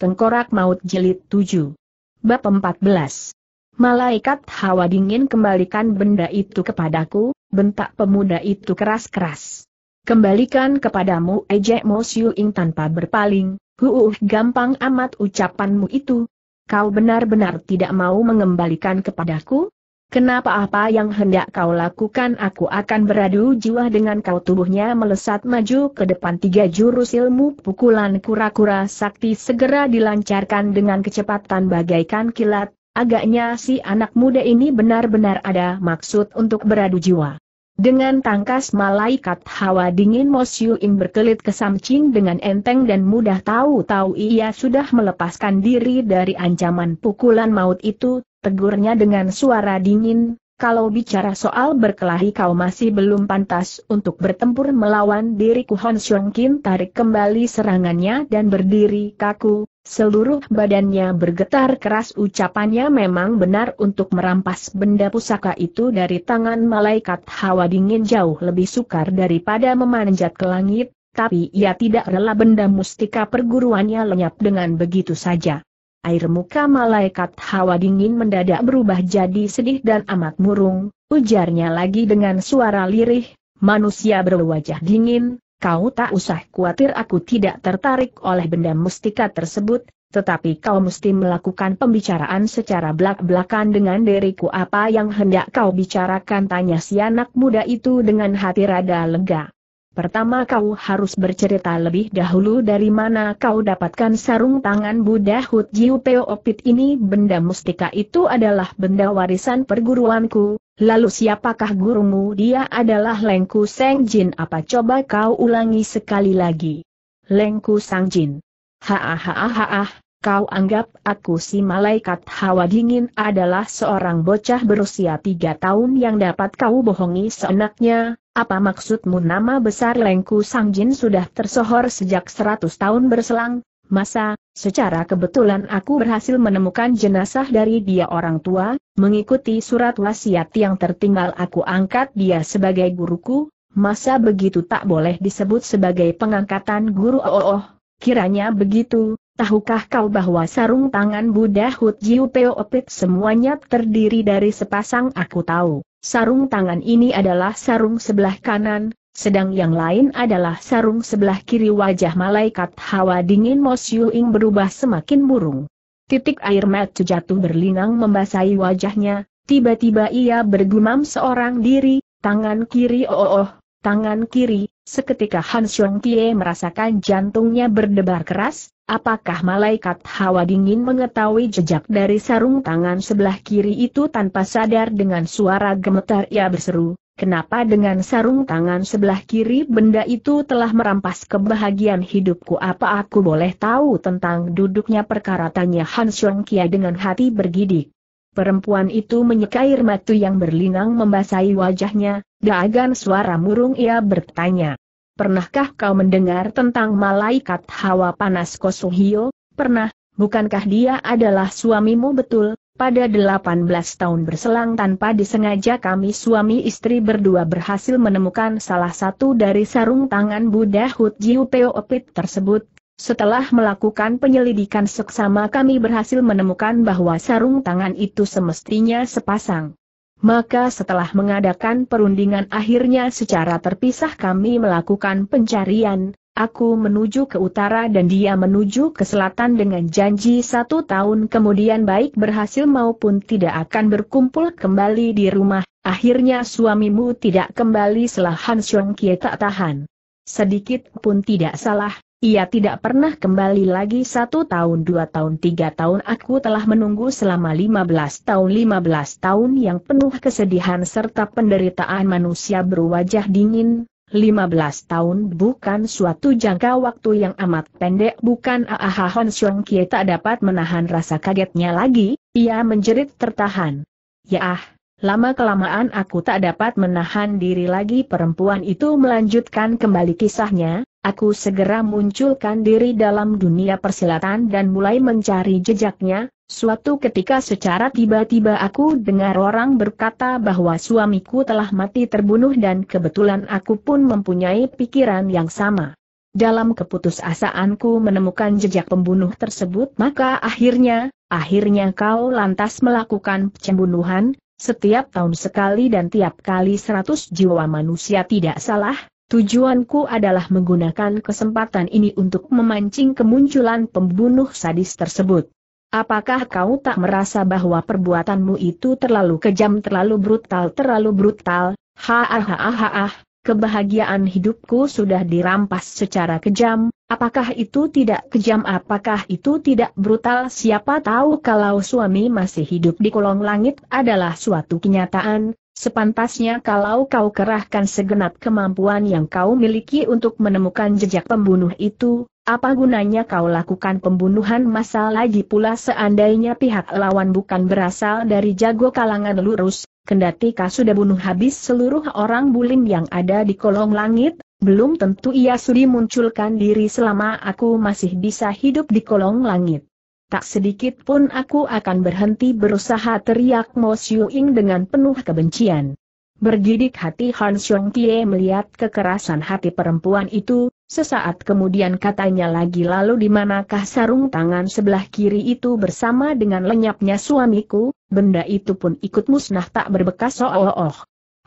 Tengkorak Maut Jilid 7. Bab 14. Malaikat hawa dingin kembalikan benda itu kepadaku, bentak pemuda itu keras-keras. Kembalikan kepadamu ejek Mosyu Ing tanpa berpaling, huuh gampang amat ucapanmu itu. Kau benar-benar tidak mau mengembalikan kepadaku? Kenapa apa yang hendak kau lakukan aku akan beradu jiwa dengan kau tubuhnya melesat maju ke depan tiga jurus ilmu pukulan kura-kura sakti segera dilancarkan dengan kecepatan bagaikan kilat, agaknya si anak muda ini benar-benar ada maksud untuk beradu jiwa. Dengan tangkas malaikat hawa dingin Mosyu Ing berkelit ke Samcing dengan enteng dan mudah tahu-tahu ia sudah melepaskan diri dari ancaman pukulan maut itu, tegurnya dengan suara dingin, kalau bicara soal berkelahi kau masih belum pantas untuk bertempur melawan diriku Hon Xiong Kin tarik kembali serangannya dan berdiri kaku, seluruh badannya bergetar keras ucapannya memang benar untuk merampas benda pusaka itu dari tangan malaikat hawa dingin jauh lebih sukar daripada memanjat ke langit, tapi ia tidak rela benda mustika perguruannya lenyap dengan begitu saja air muka malaikat hawa dingin mendadak berubah jadi sedih dan amat murung, ujarnya lagi dengan suara lirih, manusia berwajah dingin, kau tak usah khawatir aku tidak tertarik oleh benda mustika tersebut, tetapi kau mesti melakukan pembicaraan secara belak-belakan dengan diriku apa yang hendak kau bicarakan tanya si anak muda itu dengan hati rada lega. Pertama kau harus bercerita lebih dahulu dari mana kau dapatkan sarung tangan Buddha Hut Jiu Peo Opit ini benda mustika itu adalah benda warisan perguruanku, lalu siapakah gurumu dia adalah Lengku Seng Jin apa coba kau ulangi sekali lagi. Lengku Sang Jin. Haahaahaa kau anggap aku si malaikat hawa dingin adalah seorang bocah berusia tiga tahun yang dapat kau bohongi seenaknya, apa maksudmu nama besar Lengku Sangjin sudah tersohor sejak seratus tahun berselang? Masa, secara kebetulan aku berhasil menemukan jenazah dari dia orang tua, mengikuti surat wasiat yang tertinggal aku angkat dia sebagai guruku, masa begitu tak boleh disebut sebagai pengangkatan guru oh oh, oh. kiranya begitu, Tahukah kau bahwa sarung tangan Buddha Hut Jiu Peo Opit semuanya terdiri dari sepasang aku tahu. Sarung tangan ini adalah sarung sebelah kanan, sedang yang lain adalah sarung sebelah kiri wajah malaikat hawa dingin Mos Ing berubah semakin burung. Titik air mata jatuh berlinang membasahi wajahnya, tiba-tiba ia bergumam seorang diri, tangan kiri oh, oh, oh tangan kiri, seketika Han Xiong Kie merasakan jantungnya berdebar keras, apakah malaikat hawa dingin mengetahui jejak dari sarung tangan sebelah kiri itu tanpa sadar dengan suara gemetar ia berseru, kenapa dengan sarung tangan sebelah kiri benda itu telah merampas kebahagiaan hidupku apa aku boleh tahu tentang duduknya perkara tanya Han Xiong dengan hati bergidik. Perempuan itu menyekair matu yang berlinang membasahi wajahnya, Dengan suara murung ia bertanya. Pernahkah kau mendengar tentang malaikat hawa panas Kosuhio? Pernah, bukankah dia adalah suamimu betul? Pada 18 tahun berselang tanpa disengaja kami suami istri berdua berhasil menemukan salah satu dari sarung tangan Buddha Hut Jiu Opit tersebut, setelah melakukan penyelidikan seksama kami berhasil menemukan bahwa sarung tangan itu semestinya sepasang. Maka setelah mengadakan perundingan akhirnya secara terpisah kami melakukan pencarian, aku menuju ke utara dan dia menuju ke selatan dengan janji satu tahun kemudian baik berhasil maupun tidak akan berkumpul kembali di rumah, akhirnya suamimu tidak kembali setelah Han Xiong Kie tak tahan. Sedikit pun tidak salah, ia tidak pernah kembali lagi satu tahun dua tahun tiga tahun aku telah menunggu selama lima belas tahun lima belas tahun yang penuh kesedihan serta penderitaan manusia berwajah dingin, lima belas tahun bukan suatu jangka waktu yang amat pendek bukan Aha Hon Xiong Kie tak dapat menahan rasa kagetnya lagi, ia menjerit tertahan. Ya ah, Lama-kelamaan aku tak dapat menahan diri lagi perempuan itu melanjutkan kembali kisahnya, aku segera munculkan diri dalam dunia persilatan dan mulai mencari jejaknya, suatu ketika secara tiba-tiba aku dengar orang berkata bahwa suamiku telah mati terbunuh dan kebetulan aku pun mempunyai pikiran yang sama. Dalam keputusasaanku menemukan jejak pembunuh tersebut maka akhirnya, akhirnya kau lantas melakukan pembunuhan, setiap tahun sekali dan tiap kali seratus jiwa manusia tidak salah, tujuanku adalah menggunakan kesempatan ini untuk memancing kemunculan pembunuh sadis tersebut. Apakah kau tak merasa bahwa perbuatanmu itu terlalu kejam terlalu brutal terlalu brutal? Ha ah, ha ah, ha ha ah. ha kebahagiaan hidupku sudah dirampas secara kejam, apakah itu tidak kejam apakah itu tidak brutal siapa tahu kalau suami masih hidup di kolong langit adalah suatu kenyataan, sepantasnya kalau kau kerahkan segenap kemampuan yang kau miliki untuk menemukan jejak pembunuh itu, apa gunanya kau lakukan pembunuhan massal lagi pula seandainya pihak lawan bukan berasal dari jago kalangan lurus, Kendati kau sudah bunuh habis seluruh orang bulim yang ada di kolong langit, belum tentu ia sudi munculkan diri selama aku masih bisa hidup di kolong langit. Tak sedikit pun aku akan berhenti berusaha teriak Mo Ying dengan penuh kebencian. Bergidik hati Han Xiong Tie melihat kekerasan hati perempuan itu, Sesaat kemudian katanya lagi lalu di manakah sarung tangan sebelah kiri itu bersama dengan lenyapnya suamiku, benda itu pun ikut musnah tak berbekas oh oh oh.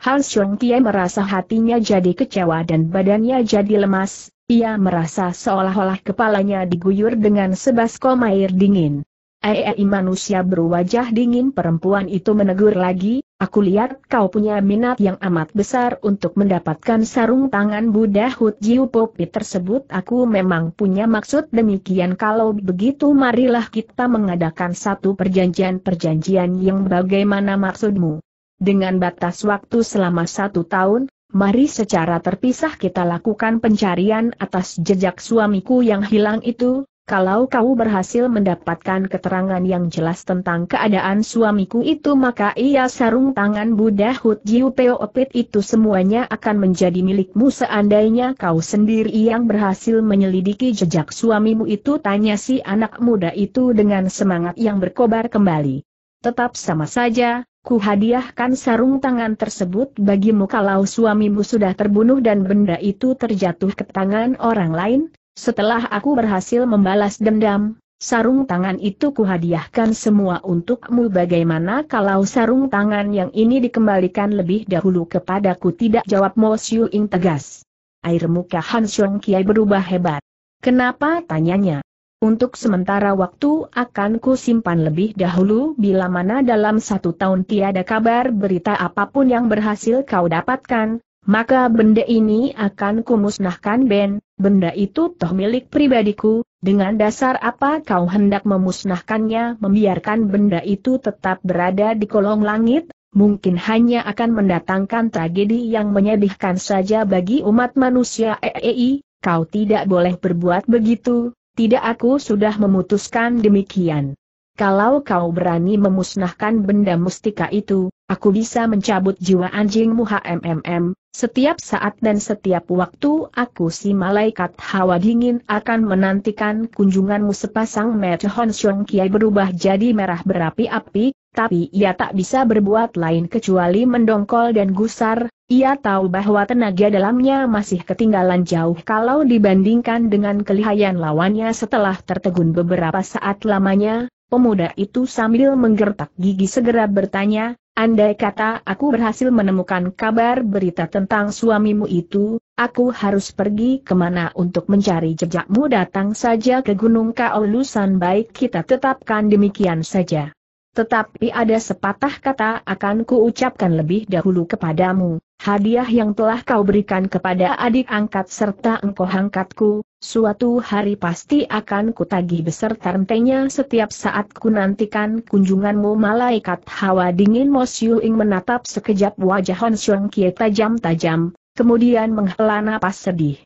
Han Xiong Tie merasa hatinya jadi kecewa dan badannya jadi lemas, ia merasa seolah-olah kepalanya diguyur dengan sebaskom air dingin. Ai manusia berwajah dingin perempuan itu menegur lagi, aku lihat kau punya minat yang amat besar untuk mendapatkan sarung tangan Buddha Hut Jiu Popi tersebut aku memang punya maksud demikian kalau begitu marilah kita mengadakan satu perjanjian-perjanjian yang bagaimana maksudmu. Dengan batas waktu selama satu tahun, mari secara terpisah kita lakukan pencarian atas jejak suamiku yang hilang itu, kalau kau berhasil mendapatkan keterangan yang jelas tentang keadaan suamiku itu maka ia sarung tangan Buddha Hut Jiu opit itu semuanya akan menjadi milikmu seandainya kau sendiri yang berhasil menyelidiki jejak suamimu itu tanya si anak muda itu dengan semangat yang berkobar kembali. Tetap sama saja, ku hadiahkan sarung tangan tersebut bagimu kalau suamimu sudah terbunuh dan benda itu terjatuh ke tangan orang lain, setelah aku berhasil membalas dendam, sarung tangan itu kuhadiahkan semua untukmu bagaimana kalau sarung tangan yang ini dikembalikan lebih dahulu kepadaku tidak jawab Mo Xiu Ing tegas. Air muka Han Xiong Kiai berubah hebat. Kenapa tanyanya? Untuk sementara waktu akan ku simpan lebih dahulu bila mana dalam satu tahun tiada kabar berita apapun yang berhasil kau dapatkan, maka benda ini akan kumusnahkan Ben, benda itu toh milik pribadiku, dengan dasar apa kau hendak memusnahkannya membiarkan benda itu tetap berada di kolong langit, mungkin hanya akan mendatangkan tragedi yang menyedihkan saja bagi umat manusia EEI, kau tidak boleh berbuat begitu, tidak aku sudah memutuskan demikian. Kalau kau berani memusnahkan benda mustika itu, aku bisa mencabut jiwa anjingmu HMMM, setiap saat dan setiap waktu aku si malaikat hawa dingin akan menantikan kunjunganmu sepasang mata Hon Xiong Kiai berubah jadi merah berapi-api, tapi ia tak bisa berbuat lain kecuali mendongkol dan gusar, ia tahu bahwa tenaga dalamnya masih ketinggalan jauh kalau dibandingkan dengan kelihayan lawannya setelah tertegun beberapa saat lamanya, Pemuda itu sambil menggertak gigi segera bertanya, Andai kata aku berhasil menemukan kabar berita tentang suamimu itu, aku harus pergi kemana untuk mencari jejakmu datang saja ke Gunung Kaolusan baik kita tetapkan demikian saja. Tetapi ada sepatah kata akan kuucapkan lebih dahulu kepadamu hadiah yang telah kau berikan kepada adik angkat serta engkau angkatku, suatu hari pasti akan kutagih beserta rentenya setiap saat ku nantikan kunjunganmu malaikat hawa dingin Mo Ing menatap sekejap wajah Hon Xiong Kie tajam-tajam, kemudian menghela napas sedih.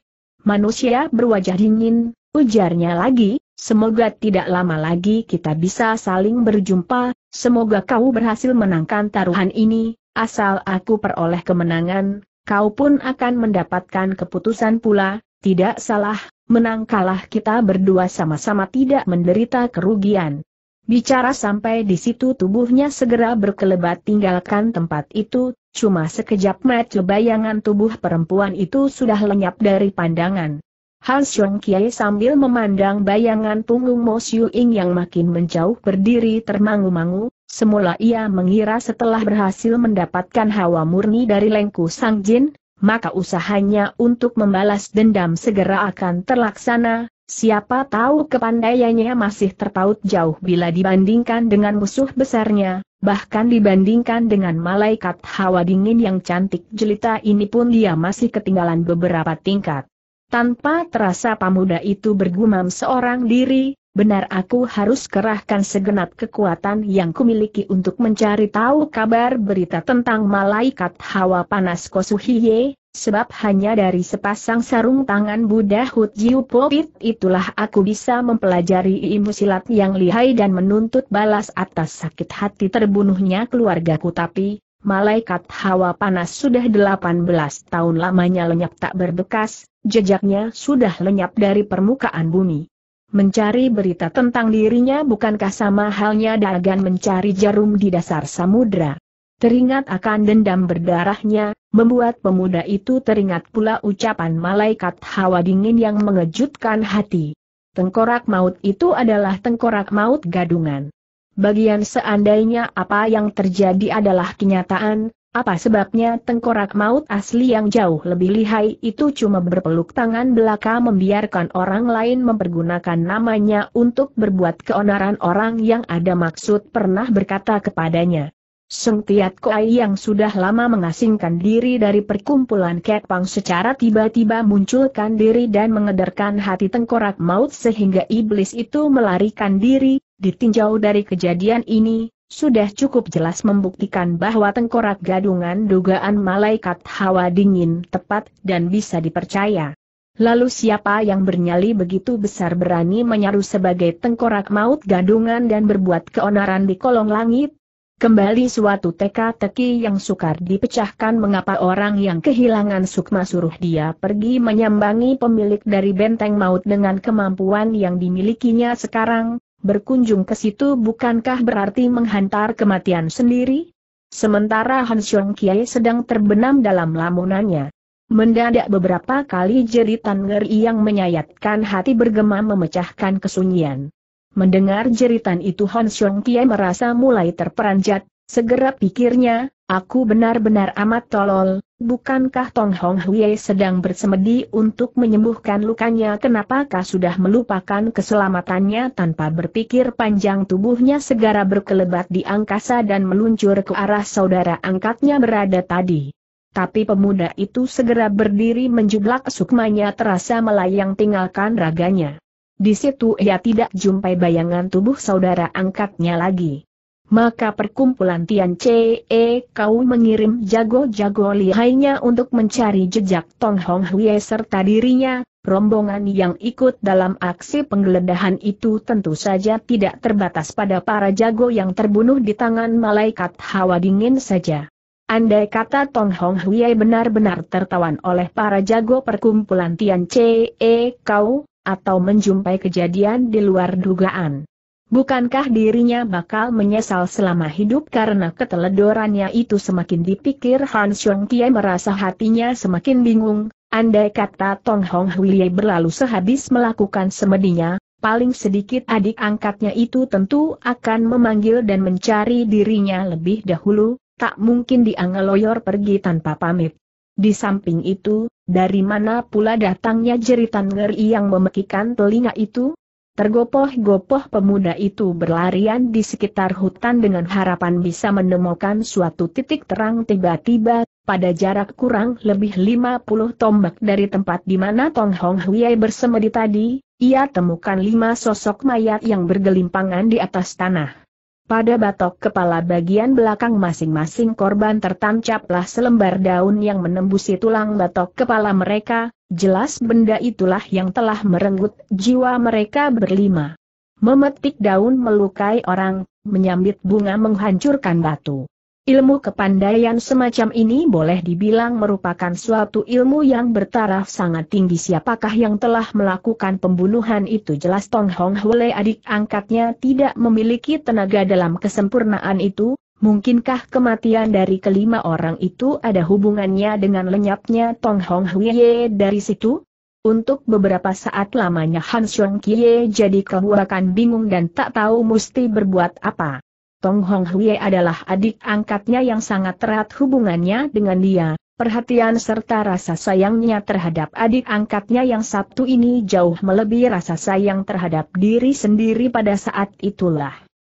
Manusia berwajah dingin, ujarnya lagi, semoga tidak lama lagi kita bisa saling berjumpa, semoga kau berhasil menangkan taruhan ini, asal aku peroleh kemenangan, kau pun akan mendapatkan keputusan pula, tidak salah, menang kalah kita berdua sama-sama tidak menderita kerugian. Bicara sampai di situ tubuhnya segera berkelebat tinggalkan tempat itu, cuma sekejap mata bayangan tubuh perempuan itu sudah lenyap dari pandangan. Hans Xiong Kiai sambil memandang bayangan punggung Mo Siu Ying yang makin menjauh berdiri termangu-mangu, Semula ia mengira setelah berhasil mendapatkan hawa murni dari Lengku Sang Jin, maka usahanya untuk membalas dendam segera akan terlaksana, siapa tahu kepandaiannya masih terpaut jauh bila dibandingkan dengan musuh besarnya, bahkan dibandingkan dengan malaikat hawa dingin yang cantik jelita ini pun dia masih ketinggalan beberapa tingkat. Tanpa terasa pemuda itu bergumam seorang diri, benar aku harus kerahkan segenap kekuatan yang kumiliki untuk mencari tahu kabar berita tentang malaikat hawa panas Kosuhiye, sebab hanya dari sepasang sarung tangan Buddha Hut Jiupopit itulah aku bisa mempelajari ilmu silat yang lihai dan menuntut balas atas sakit hati terbunuhnya keluargaku tapi, malaikat hawa panas sudah 18 tahun lamanya lenyap tak berbekas, jejaknya sudah lenyap dari permukaan bumi. Mencari berita tentang dirinya bukankah sama halnya dagan mencari jarum di dasar samudra? Teringat akan dendam berdarahnya, membuat pemuda itu teringat pula ucapan malaikat hawa dingin yang mengejutkan hati. Tengkorak maut itu adalah tengkorak maut gadungan. Bagian seandainya apa yang terjadi adalah kenyataan, apa sebabnya tengkorak maut asli yang jauh lebih lihai itu cuma berpeluk tangan belaka membiarkan orang lain mempergunakan namanya untuk berbuat keonaran orang yang ada maksud pernah berkata kepadanya. Seng Tiat Koai yang sudah lama mengasingkan diri dari perkumpulan Kepang secara tiba-tiba munculkan diri dan mengedarkan hati tengkorak maut sehingga iblis itu melarikan diri, ditinjau dari kejadian ini, sudah cukup jelas membuktikan bahwa tengkorak gadungan dugaan malaikat hawa dingin tepat dan bisa dipercaya. Lalu siapa yang bernyali begitu besar berani menyaru sebagai tengkorak maut gadungan dan berbuat keonaran di kolong langit? Kembali suatu teka-teki yang sukar dipecahkan mengapa orang yang kehilangan sukma suruh dia pergi menyambangi pemilik dari benteng maut dengan kemampuan yang dimilikinya sekarang, berkunjung ke situ bukankah berarti menghantar kematian sendiri? Sementara Han Xiong Kiai sedang terbenam dalam lamunannya. Mendadak beberapa kali jeritan ngeri yang menyayatkan hati bergema memecahkan kesunyian. Mendengar jeritan itu Han Xiong Kiai merasa mulai terperanjat, Segera pikirnya, aku benar-benar amat tolol, bukankah Tong Hong Hui sedang bersemedi untuk menyembuhkan lukanya kenapakah sudah melupakan keselamatannya tanpa berpikir panjang tubuhnya segera berkelebat di angkasa dan meluncur ke arah saudara angkatnya berada tadi. Tapi pemuda itu segera berdiri menjublak sukmanya terasa melayang tinggalkan raganya. Di situ ia tidak jumpai bayangan tubuh saudara angkatnya lagi maka perkumpulan Tian Che e, kau mengirim jago-jago lihainya untuk mencari jejak Tong Hong Hui serta dirinya, rombongan yang ikut dalam aksi penggeledahan itu tentu saja tidak terbatas pada para jago yang terbunuh di tangan malaikat hawa dingin saja. Andai kata Tong Hong Hui benar-benar tertawan oleh para jago perkumpulan Tian Che e, kau, atau menjumpai kejadian di luar dugaan Bukankah dirinya bakal menyesal selama hidup karena keteledorannya itu semakin dipikir Han Xiong Kie merasa hatinya semakin bingung, andai kata Tong Hong Huiye berlalu sehabis melakukan semedinya, paling sedikit adik angkatnya itu tentu akan memanggil dan mencari dirinya lebih dahulu, tak mungkin diangeloyor pergi tanpa pamit. Di samping itu, dari mana pula datangnya jeritan ngeri yang memekikan telinga itu? Tergopoh-gopoh pemuda itu berlarian di sekitar hutan dengan harapan bisa menemukan suatu titik terang tiba-tiba, pada jarak kurang lebih 50 tombak dari tempat di mana Tong Hong Huyai bersemedi tadi, ia temukan lima sosok mayat yang bergelimpangan di atas tanah. Pada batok kepala bagian belakang masing-masing korban tertancaplah selembar daun yang menembusi tulang batok kepala mereka, Jelas benda itulah yang telah merenggut jiwa mereka berlima. Memetik daun melukai orang, menyambit bunga menghancurkan batu. Ilmu kepandaian semacam ini boleh dibilang merupakan suatu ilmu yang bertaraf sangat tinggi siapakah yang telah melakukan pembunuhan itu jelas Tong Hong Hule adik angkatnya tidak memiliki tenaga dalam kesempurnaan itu, Mungkinkah kematian dari kelima orang itu ada hubungannya dengan lenyapnya Tong Hong Huiye dari situ? Untuk beberapa saat lamanya Han Xiong Kie jadi kehuakan bingung dan tak tahu mesti berbuat apa. Tong Hong Huiye adalah adik angkatnya yang sangat erat hubungannya dengan dia. Perhatian serta rasa sayangnya terhadap adik angkatnya yang Sabtu ini jauh melebihi rasa sayang terhadap diri sendiri pada saat itulah.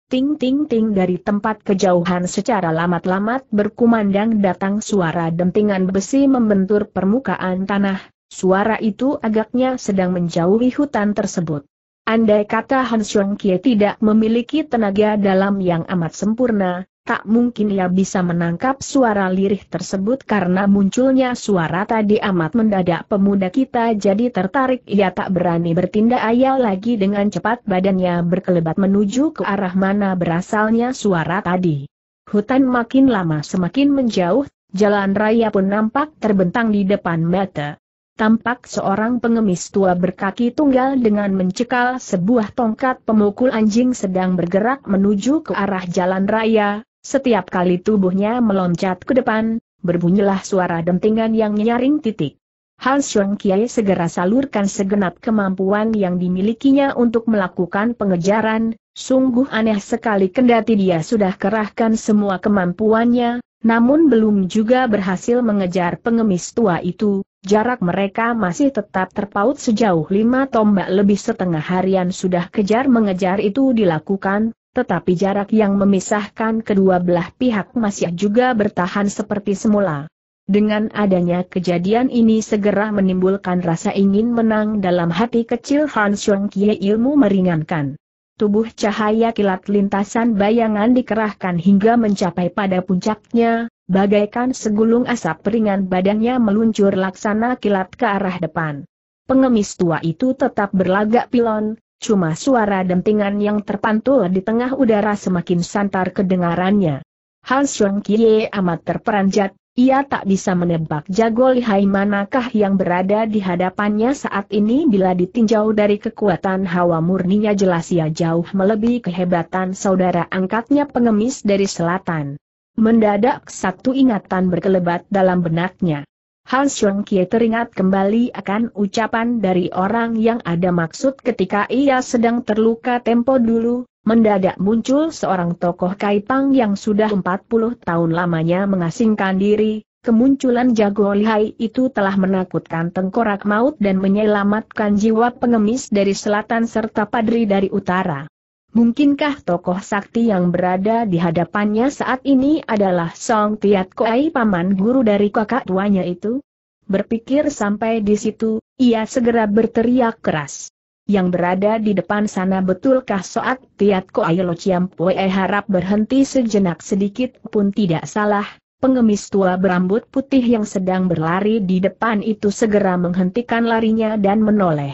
Ting-ting-ting dari tempat kejauhan secara lamat-lamat berkumandang datang suara dentingan besi membentur permukaan tanah, suara itu agaknya sedang menjauhi hutan tersebut. Andai kata Han Kie tidak memiliki tenaga dalam yang amat sempurna, Tak mungkin ia bisa menangkap suara lirih tersebut karena munculnya suara tadi amat mendadak pemuda kita jadi tertarik ia tak berani bertindak ayal lagi dengan cepat badannya berkelebat menuju ke arah mana berasalnya suara tadi. Hutan makin lama semakin menjauh, jalan raya pun nampak terbentang di depan mata. Tampak seorang pengemis tua berkaki tunggal dengan mencekal sebuah tongkat pemukul anjing sedang bergerak menuju ke arah jalan raya, setiap kali tubuhnya meloncat ke depan, berbunyilah suara dentingan yang nyaring titik. Hal Xiong Kiai segera salurkan segenap kemampuan yang dimilikinya untuk melakukan pengejaran, sungguh aneh sekali kendati dia sudah kerahkan semua kemampuannya, namun belum juga berhasil mengejar pengemis tua itu, jarak mereka masih tetap terpaut sejauh lima tombak lebih setengah harian sudah kejar mengejar itu dilakukan, tetapi jarak yang memisahkan kedua belah pihak masih juga bertahan seperti semula. Dengan adanya kejadian ini segera menimbulkan rasa ingin menang dalam hati kecil Han Xiong Kie ilmu meringankan. Tubuh cahaya kilat lintasan bayangan dikerahkan hingga mencapai pada puncaknya, bagaikan segulung asap ringan badannya meluncur laksana kilat ke arah depan. Pengemis tua itu tetap berlagak pilon, cuma suara dentingan yang terpantul di tengah udara semakin santar kedengarannya. Han Xiong Kie amat terperanjat, ia tak bisa menebak jago lihai manakah yang berada di hadapannya saat ini bila ditinjau dari kekuatan hawa murninya jelas ia jauh melebihi kehebatan saudara angkatnya pengemis dari selatan. Mendadak satu ingatan berkelebat dalam benaknya. Hans kie teringat kembali akan ucapan dari orang yang ada maksud ketika ia sedang terluka tempo dulu, mendadak muncul seorang tokoh Kaipang yang sudah 40 tahun lamanya mengasingkan diri, kemunculan jago lihai itu telah menakutkan tengkorak maut dan menyelamatkan jiwa pengemis dari selatan serta padri dari utara. Mungkinkah tokoh sakti yang berada di hadapannya saat ini adalah Song Tiat Koi paman guru dari kakak tuanya itu? Berpikir sampai di situ, ia segera berteriak keras. Yang berada di depan sana betulkah Soak Tiat Koi? Lo Pue harap berhenti sejenak sedikit pun tidak salah, Pengemis tua berambut putih yang sedang berlari di depan itu segera menghentikan larinya dan menoleh.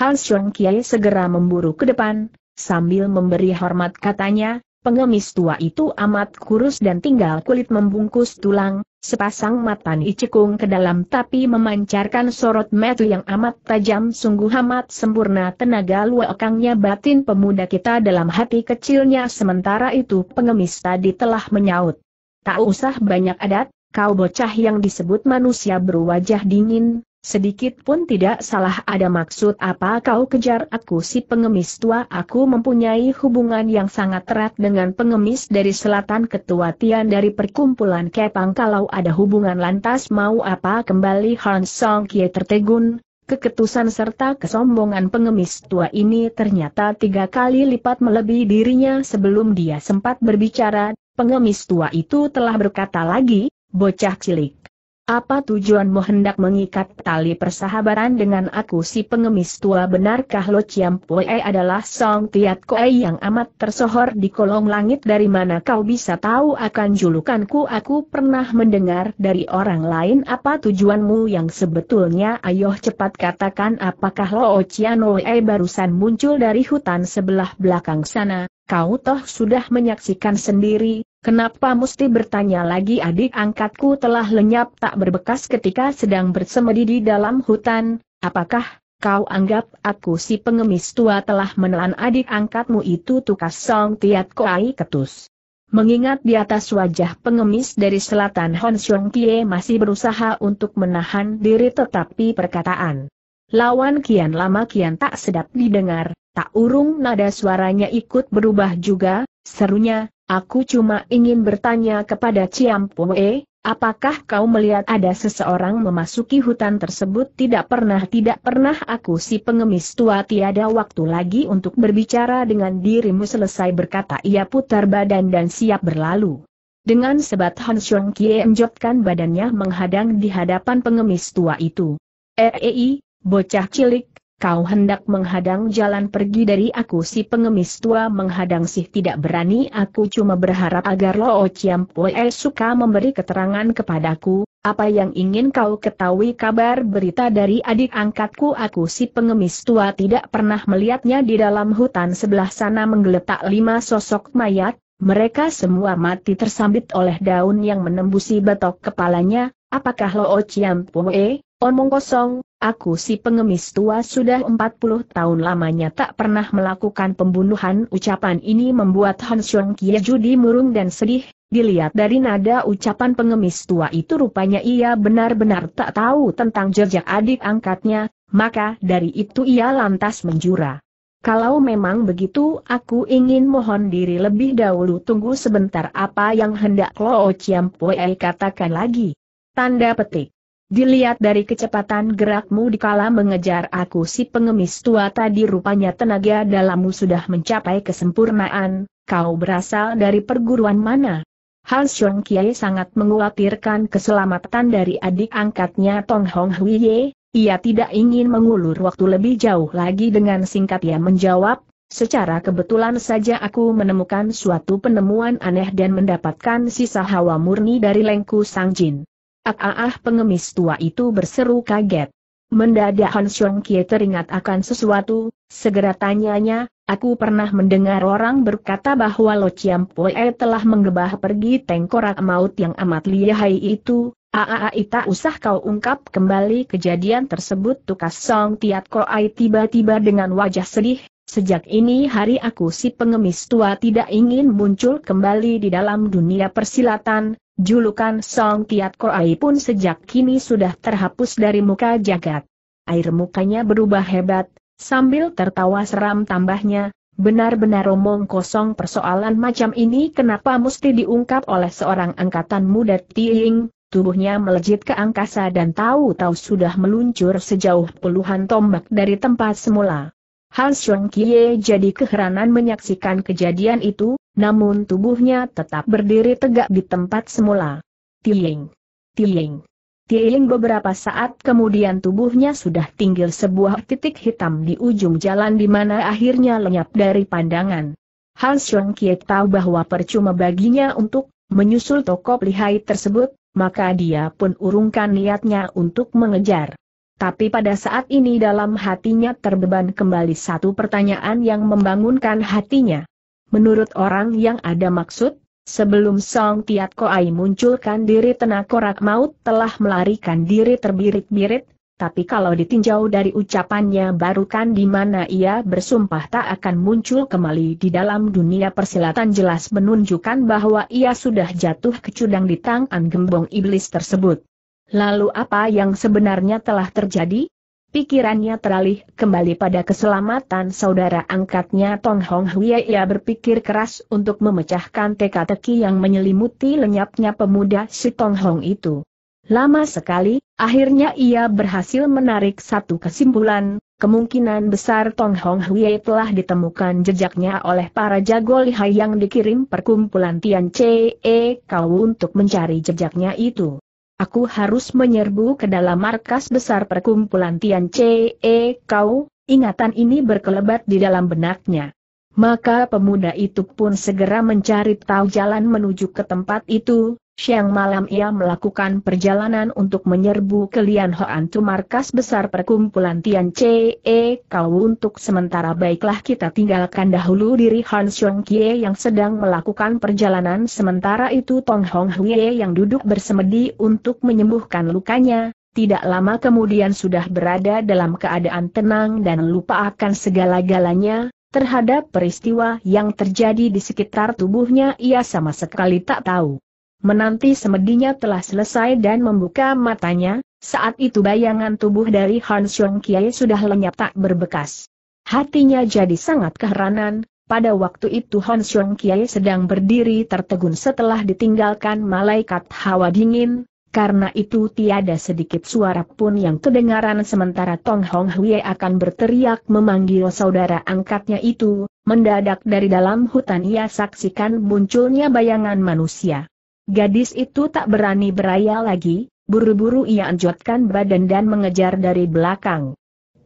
Hans Xiong Kiai segera memburu ke depan, sambil memberi hormat katanya, Pengemis tua itu amat kurus dan tinggal kulit membungkus tulang, sepasang mata icekung ke dalam tapi memancarkan sorot metu yang amat tajam sungguh amat sempurna tenaga luakangnya batin pemuda kita dalam hati kecilnya sementara itu pengemis tadi telah menyaut. Tak usah banyak adat, kau bocah yang disebut manusia berwajah dingin, Sedikit pun tidak salah ada maksud apa kau kejar aku si pengemis tua aku mempunyai hubungan yang sangat erat dengan pengemis dari selatan ketua Tian dari perkumpulan Kepang kalau ada hubungan lantas mau apa kembali Han Song Kie tertegun, keketusan serta kesombongan pengemis tua ini ternyata tiga kali lipat melebihi dirinya sebelum dia sempat berbicara, pengemis tua itu telah berkata lagi, bocah cilik. Apa tujuanmu hendak mengikat tali persahabatan dengan aku si pengemis tua benarkah Lo Chiam Pue adalah Song Tiat Koe yang amat tersohor di kolong langit dari mana kau bisa tahu akan julukanku aku pernah mendengar dari orang lain apa tujuanmu yang sebetulnya ayo cepat katakan apakah Lo Chiam Pue barusan muncul dari hutan sebelah belakang sana, kau toh sudah menyaksikan sendiri, Kenapa mesti bertanya lagi adik angkatku telah lenyap tak berbekas ketika sedang bersemedi di dalam hutan, apakah kau anggap aku si pengemis tua telah menelan adik angkatmu itu tukas song tiat koai ketus. Mengingat di atas wajah pengemis dari selatan Hon Xiong Kie masih berusaha untuk menahan diri tetapi perkataan. Lawan kian lama kian tak sedap didengar, tak urung nada suaranya ikut berubah juga, serunya, Aku cuma ingin bertanya kepada Ciampoe, apakah kau melihat ada seseorang memasuki hutan tersebut tidak pernah tidak pernah aku si pengemis tua tiada waktu lagi untuk berbicara dengan dirimu selesai berkata ia putar badan dan siap berlalu. Dengan sebat Han Xiong Kie badannya menghadang di hadapan pengemis tua itu. Eei, eh, eh, eh, bocah cilik, Kau hendak menghadang jalan pergi dari aku si pengemis tua menghadang sih tidak berani aku cuma berharap agar Lo Chiampoe suka memberi keterangan kepadaku, apa yang ingin kau ketahui kabar berita dari adik angkatku aku si pengemis tua tidak pernah melihatnya di dalam hutan sebelah sana menggeletak lima sosok mayat, mereka semua mati tersambit oleh daun yang menembusi batok kepalanya, apakah Lo Chiampoe, omong kosong, Aku si pengemis tua sudah 40 tahun lamanya tak pernah melakukan pembunuhan. Ucapan ini membuat Han Xiong Kieju murung dan sedih, dilihat dari nada ucapan pengemis tua itu rupanya ia benar-benar tak tahu tentang jejak adik angkatnya, maka dari itu ia lantas menjura. Kalau memang begitu aku ingin mohon diri lebih dahulu tunggu sebentar apa yang hendak Lo Chiam Pue katakan lagi. Tanda petik. Dilihat dari kecepatan gerakmu di kala mengejar aku si pengemis tua tadi rupanya tenaga dalammu sudah mencapai kesempurnaan, kau berasal dari perguruan mana? Hal Xiong Kiai sangat mengkhawatirkan keselamatan dari adik angkatnya Tong Hong Huiye, ia tidak ingin mengulur waktu lebih jauh lagi dengan singkat ia menjawab, Secara kebetulan saja aku menemukan suatu penemuan aneh dan mendapatkan sisa hawa murni dari lengku Sang Jin. Ah ah ah pengemis tua itu berseru kaget. Mendadak Han Xiong Kie teringat akan sesuatu, segera tanyanya, aku pernah mendengar orang berkata bahwa Lo Chiam Poe telah menggebah pergi tengkorak maut yang amat lihai itu, ah-ah-ah tak usah kau ungkap kembali kejadian tersebut tukas Song Tiat Koai tiba-tiba dengan wajah sedih, sejak ini hari aku si pengemis tua tidak ingin muncul kembali di dalam dunia persilatan, Julukan Song Tiat Koai pun sejak kini sudah terhapus dari muka jagat. Air mukanya berubah hebat, sambil tertawa seram tambahnya, benar-benar omong kosong persoalan macam ini kenapa mesti diungkap oleh seorang angkatan muda Tiing, tubuhnya melejit ke angkasa dan tahu-tahu sudah meluncur sejauh puluhan tombak dari tempat semula. Han Sung Kie jadi keheranan menyaksikan kejadian itu, namun tubuhnya tetap berdiri tegak di tempat semula. Tiling. Tiling. tiing beberapa saat kemudian tubuhnya sudah tinggal sebuah titik hitam di ujung jalan di mana akhirnya lenyap dari pandangan. Han Sung Kie tahu bahwa percuma baginya untuk menyusul toko lihai tersebut, maka dia pun urungkan niatnya untuk mengejar. Tapi pada saat ini dalam hatinya terbeban kembali satu pertanyaan yang membangunkan hatinya. Menurut orang yang ada maksud, Sebelum Song Tiat Koai munculkan diri tenakorak maut telah melarikan diri terbirit-birit, tapi kalau ditinjau dari ucapannya baru kan di mana ia bersumpah tak akan muncul kembali di dalam dunia persilatan jelas menunjukkan bahwa ia sudah jatuh ke cudang di tangan gembong iblis tersebut. Lalu apa yang sebenarnya telah terjadi? Pikirannya teralih kembali pada keselamatan saudara angkatnya Tong Hong Hui ia berpikir keras untuk memecahkan teka-teki yang menyelimuti lenyapnya pemuda si Tong Hong itu. Lama sekali, akhirnya ia berhasil menarik satu kesimpulan, kemungkinan besar Tong Hong Hui telah ditemukan jejaknya oleh para jago lihai yang dikirim perkumpulan Tian E Kau untuk mencari jejaknya itu. Aku harus menyerbu ke dalam markas besar perkumpulan Tian Che, kau, ingatan ini berkelebat di dalam benaknya. Maka pemuda itu pun segera mencari tahu jalan menuju ke tempat itu, siang malam ia melakukan perjalanan untuk menyerbu ke Lian Tu markas besar perkumpulan Tian Che Kau untuk sementara baiklah kita tinggalkan dahulu diri Han Xiong Kie yang sedang melakukan perjalanan sementara itu Tong Hong Hwie yang duduk bersemedi untuk menyembuhkan lukanya, tidak lama kemudian sudah berada dalam keadaan tenang dan lupa akan segala-galanya, Terhadap peristiwa yang terjadi di sekitar tubuhnya ia sama sekali tak tahu. Menanti semedinya telah selesai dan membuka matanya, saat itu bayangan tubuh dari Han Xiong Kiai sudah lenyap tak berbekas. Hatinya jadi sangat keheranan, pada waktu itu Han Xiong Kiai sedang berdiri tertegun setelah ditinggalkan malaikat hawa dingin, karena itu tiada sedikit suara pun yang kedengaran sementara Tong Hong Hwie akan berteriak memanggil saudara angkatnya itu, mendadak dari dalam hutan ia saksikan munculnya bayangan manusia. Gadis itu tak berani beraya lagi, buru-buru ia anjotkan badan dan mengejar dari belakang.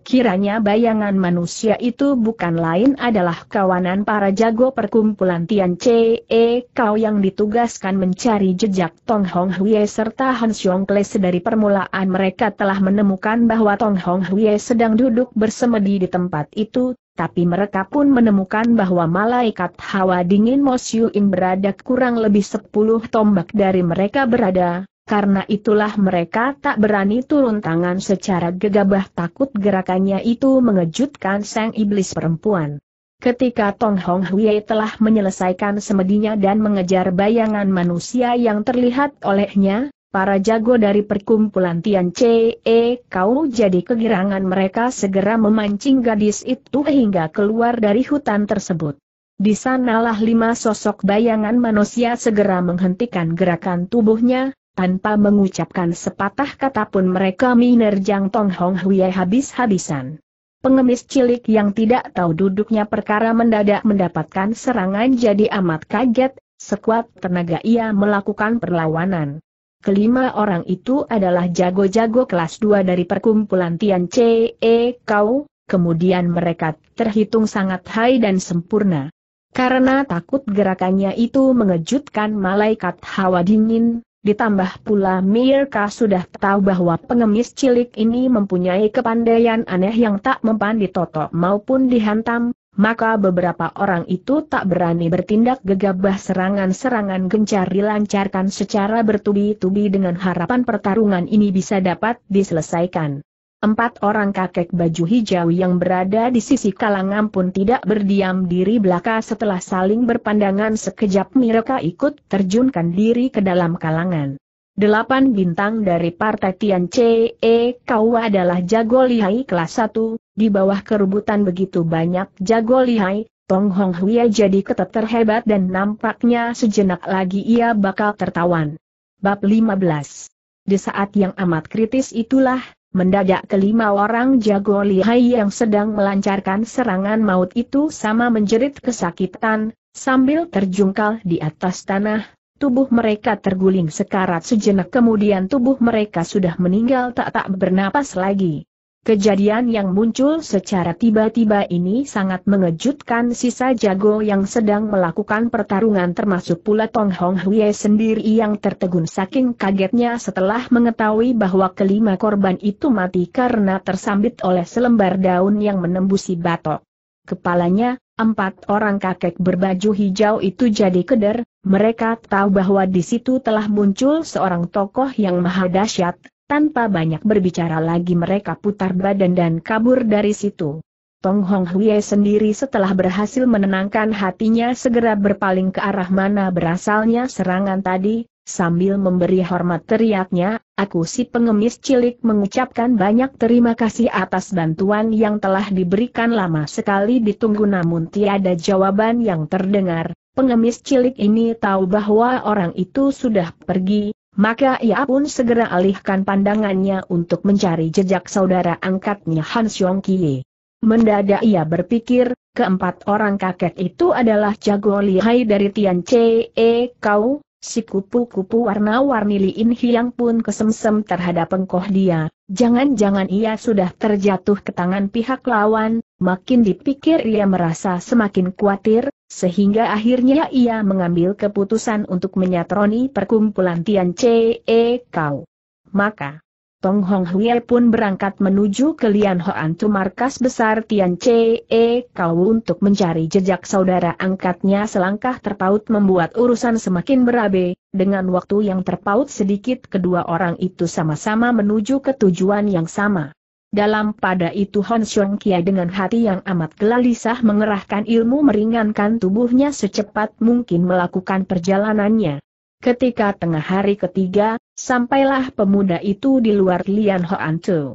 Kiranya bayangan manusia itu bukan lain adalah kawanan para jago perkumpulan Tian Che Kau yang ditugaskan mencari jejak Tong Hong Hwie serta Han Xiong Kles dari permulaan mereka telah menemukan bahwa Tong Hong Hwie sedang duduk bersemedi di tempat itu, tapi mereka pun menemukan bahwa malaikat hawa dingin Mo Xiu berada kurang lebih sepuluh tombak dari mereka berada, karena itulah mereka tak berani turun tangan secara gegabah takut gerakannya itu mengejutkan sang iblis perempuan. Ketika Tong Hong Hui telah menyelesaikan semedinya dan mengejar bayangan manusia yang terlihat olehnya, para jago dari perkumpulan Tian Che eh, Kau jadi kegirangan mereka segera memancing gadis itu hingga keluar dari hutan tersebut. Di sanalah lima sosok bayangan manusia segera menghentikan gerakan tubuhnya, tanpa mengucapkan sepatah kata pun mereka menerjang Tong Hong Huye habis-habisan. Pengemis cilik yang tidak tahu duduknya perkara mendadak mendapatkan serangan jadi amat kaget, sekuat tenaga ia melakukan perlawanan. Kelima orang itu adalah jago-jago kelas 2 dari perkumpulan Tian C. E. Kau, kemudian mereka terhitung sangat hai dan sempurna. Karena takut gerakannya itu mengejutkan malaikat hawa dingin, Ditambah pula Mirka sudah tahu bahwa pengemis cilik ini mempunyai kepandaian aneh yang tak mempan ditotok maupun dihantam, maka beberapa orang itu tak berani bertindak gegabah serangan-serangan gencar dilancarkan secara bertubi-tubi dengan harapan pertarungan ini bisa dapat diselesaikan. Empat orang kakek baju hijau yang berada di sisi kalangan pun tidak berdiam diri belaka setelah saling berpandangan sekejap mereka ikut terjunkan diri ke dalam kalangan. Delapan bintang dari Partai Tian E. Kau adalah jago lihai kelas satu. di bawah kerubutan begitu banyak jago lihai, Tong Hong Hui jadi keteter terhebat dan nampaknya sejenak lagi ia bakal tertawan. Bab 15 Di saat yang amat kritis itulah, Mendadak kelima orang jago lihai yang sedang melancarkan serangan maut itu sama menjerit kesakitan, sambil terjungkal di atas tanah, tubuh mereka terguling sekarat sejenak kemudian tubuh mereka sudah meninggal tak tak bernapas lagi. Kejadian yang muncul secara tiba-tiba ini sangat mengejutkan sisa jago yang sedang melakukan pertarungan termasuk pula Tong Hong Hui sendiri yang tertegun saking kagetnya setelah mengetahui bahwa kelima korban itu mati karena tersambit oleh selembar daun yang menembusi batok. Kepalanya, empat orang kakek berbaju hijau itu jadi keder, mereka tahu bahwa di situ telah muncul seorang tokoh yang maha dahsyat, tanpa banyak berbicara lagi mereka putar badan dan kabur dari situ. Tong Hong Hui sendiri setelah berhasil menenangkan hatinya segera berpaling ke arah mana berasalnya serangan tadi, Sambil memberi hormat teriaknya, aku si pengemis cilik mengucapkan banyak terima kasih atas bantuan yang telah diberikan lama sekali ditunggu namun tiada jawaban yang terdengar. Pengemis cilik ini tahu bahwa orang itu sudah pergi, maka ia pun segera alihkan pandangannya untuk mencari jejak saudara angkatnya Han Xiong Kie. Mendadak ia berpikir, keempat orang kakek itu adalah jago lihai dari Tian Che E Kau, si kupu-kupu warna-warni Liin Hiang pun kesemsem terhadap engkoh dia, jangan-jangan ia sudah terjatuh ke tangan pihak lawan, makin dipikir ia merasa semakin khawatir, sehingga akhirnya ia mengambil keputusan untuk menyatroni perkumpulan Tian E. Kau. Maka, Tong Hong Hue pun berangkat menuju ke Lian Hoan Tu markas besar Tian E. Kau untuk mencari jejak saudara angkatnya selangkah terpaut membuat urusan semakin berabe, dengan waktu yang terpaut sedikit kedua orang itu sama-sama menuju ke tujuan yang sama. Dalam pada itu Hon Xiong Kia dengan hati yang amat gelisah mengerahkan ilmu meringankan tubuhnya secepat mungkin melakukan perjalanannya. Ketika tengah hari ketiga, sampailah pemuda itu di luar Lian Hoan Tu.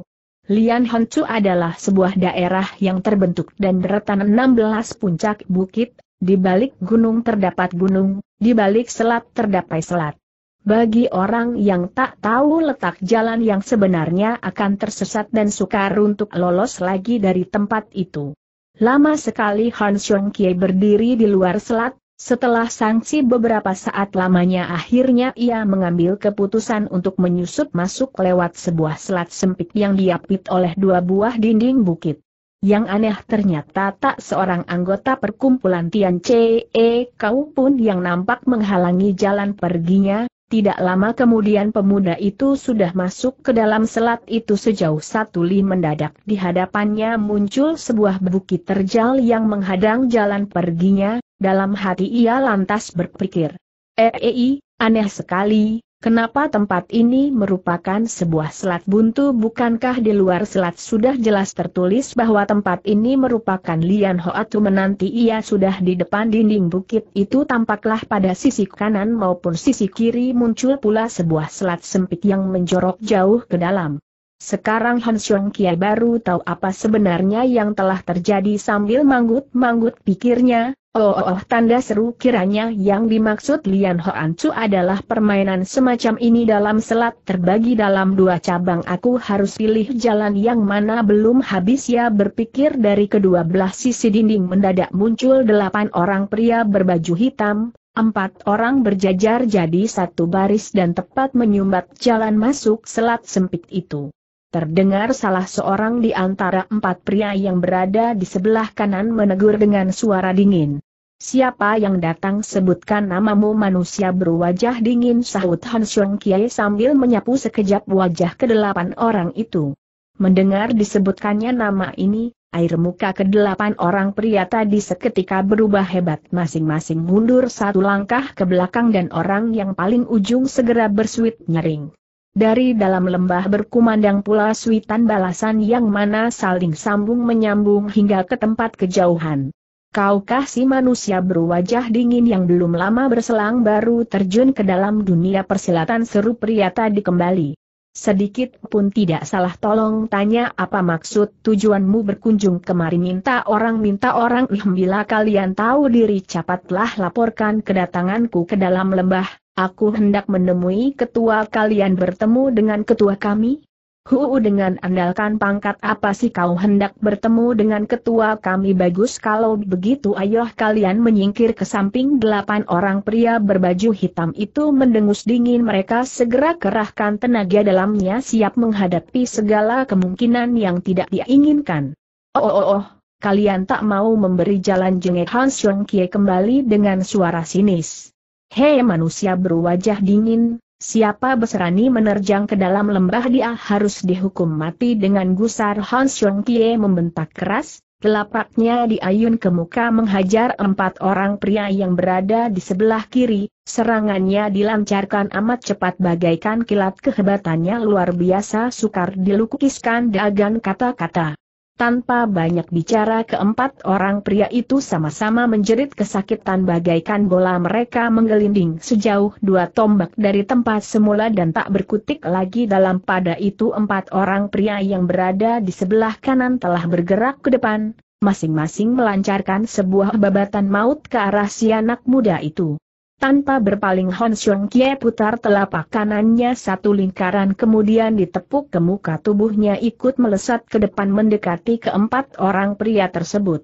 Lian Hon Tu adalah sebuah daerah yang terbentuk dan beretan 16 puncak bukit, di balik gunung terdapat gunung, di balik selat terdapat selat. Bagi orang yang tak tahu letak jalan yang sebenarnya akan tersesat dan sukar untuk lolos lagi dari tempat itu. Lama sekali Han Xiong Kie berdiri di luar selat, setelah sanksi beberapa saat lamanya akhirnya ia mengambil keputusan untuk menyusup masuk lewat sebuah selat sempit yang diapit oleh dua buah dinding bukit. Yang aneh ternyata tak seorang anggota perkumpulan Tian Che Kau pun yang nampak menghalangi jalan perginya, tidak lama kemudian pemuda itu sudah masuk ke dalam selat itu sejauh satu li mendadak di hadapannya muncul sebuah bukit terjal yang menghadang jalan perginya, dalam hati ia lantas berpikir. Eei, eh, eh, aneh sekali, Kenapa tempat ini merupakan sebuah selat buntu bukankah di luar selat sudah jelas tertulis bahwa tempat ini merupakan Lian Hoatu menanti ia sudah di depan dinding bukit itu tampaklah pada sisi kanan maupun sisi kiri muncul pula sebuah selat sempit yang menjorok jauh ke dalam. Sekarang Han Xiong Kia baru tahu apa sebenarnya yang telah terjadi sambil manggut-manggut pikirnya, oh, oh oh tanda seru kiranya yang dimaksud Lian Hoan Chu adalah permainan semacam ini dalam selat terbagi dalam dua cabang aku harus pilih jalan yang mana belum habis ya berpikir dari kedua belah sisi dinding mendadak muncul delapan orang pria berbaju hitam, Empat orang berjajar jadi satu baris dan tepat menyumbat jalan masuk selat sempit itu. Terdengar salah seorang di antara empat pria yang berada di sebelah kanan menegur dengan suara dingin. Siapa yang datang sebutkan namamu manusia berwajah dingin sahut Han Xiong Kiai sambil menyapu sekejap wajah kedelapan orang itu. Mendengar disebutkannya nama ini, air muka kedelapan orang pria tadi seketika berubah hebat masing-masing mundur satu langkah ke belakang dan orang yang paling ujung segera bersuit nyering dari dalam lembah berkumandang pula suitan balasan yang mana saling sambung menyambung hingga ke tempat kejauhan. Kau kasih manusia berwajah dingin yang belum lama berselang baru terjun ke dalam dunia persilatan seru pria tadi kembali? Sedikit pun tidak salah tolong tanya apa maksud tujuanmu berkunjung kemari minta orang minta orang bila kalian tahu diri cepatlah laporkan kedatanganku ke dalam lembah, Aku hendak menemui ketua kalian bertemu dengan ketua kami? Huu dengan andalkan pangkat apa sih kau hendak bertemu dengan ketua kami bagus kalau begitu ayolah kalian menyingkir ke samping delapan orang pria berbaju hitam itu mendengus dingin mereka segera kerahkan tenaga dalamnya siap menghadapi segala kemungkinan yang tidak diinginkan. Oh oh oh, kalian tak mau memberi jalan jengek Hans Yong Kie kembali dengan suara sinis. Hei manusia berwajah dingin, siapa berani menerjang ke dalam lembah dia harus dihukum mati dengan gusar Hans Yong Kie membentak keras, telapaknya diayun ke muka menghajar empat orang pria yang berada di sebelah kiri, serangannya dilancarkan amat cepat bagaikan kilat kehebatannya luar biasa sukar dilukiskan dagang kata-kata. Tanpa banyak bicara keempat orang pria itu sama-sama menjerit kesakitan bagaikan bola mereka menggelinding sejauh dua tombak dari tempat semula dan tak berkutik lagi dalam pada itu empat orang pria yang berada di sebelah kanan telah bergerak ke depan, masing-masing melancarkan sebuah babatan maut ke arah si anak muda itu. Tanpa berpaling Hon Xiong Kie putar telapak kanannya satu lingkaran kemudian ditepuk ke muka tubuhnya ikut melesat ke depan mendekati keempat orang pria tersebut.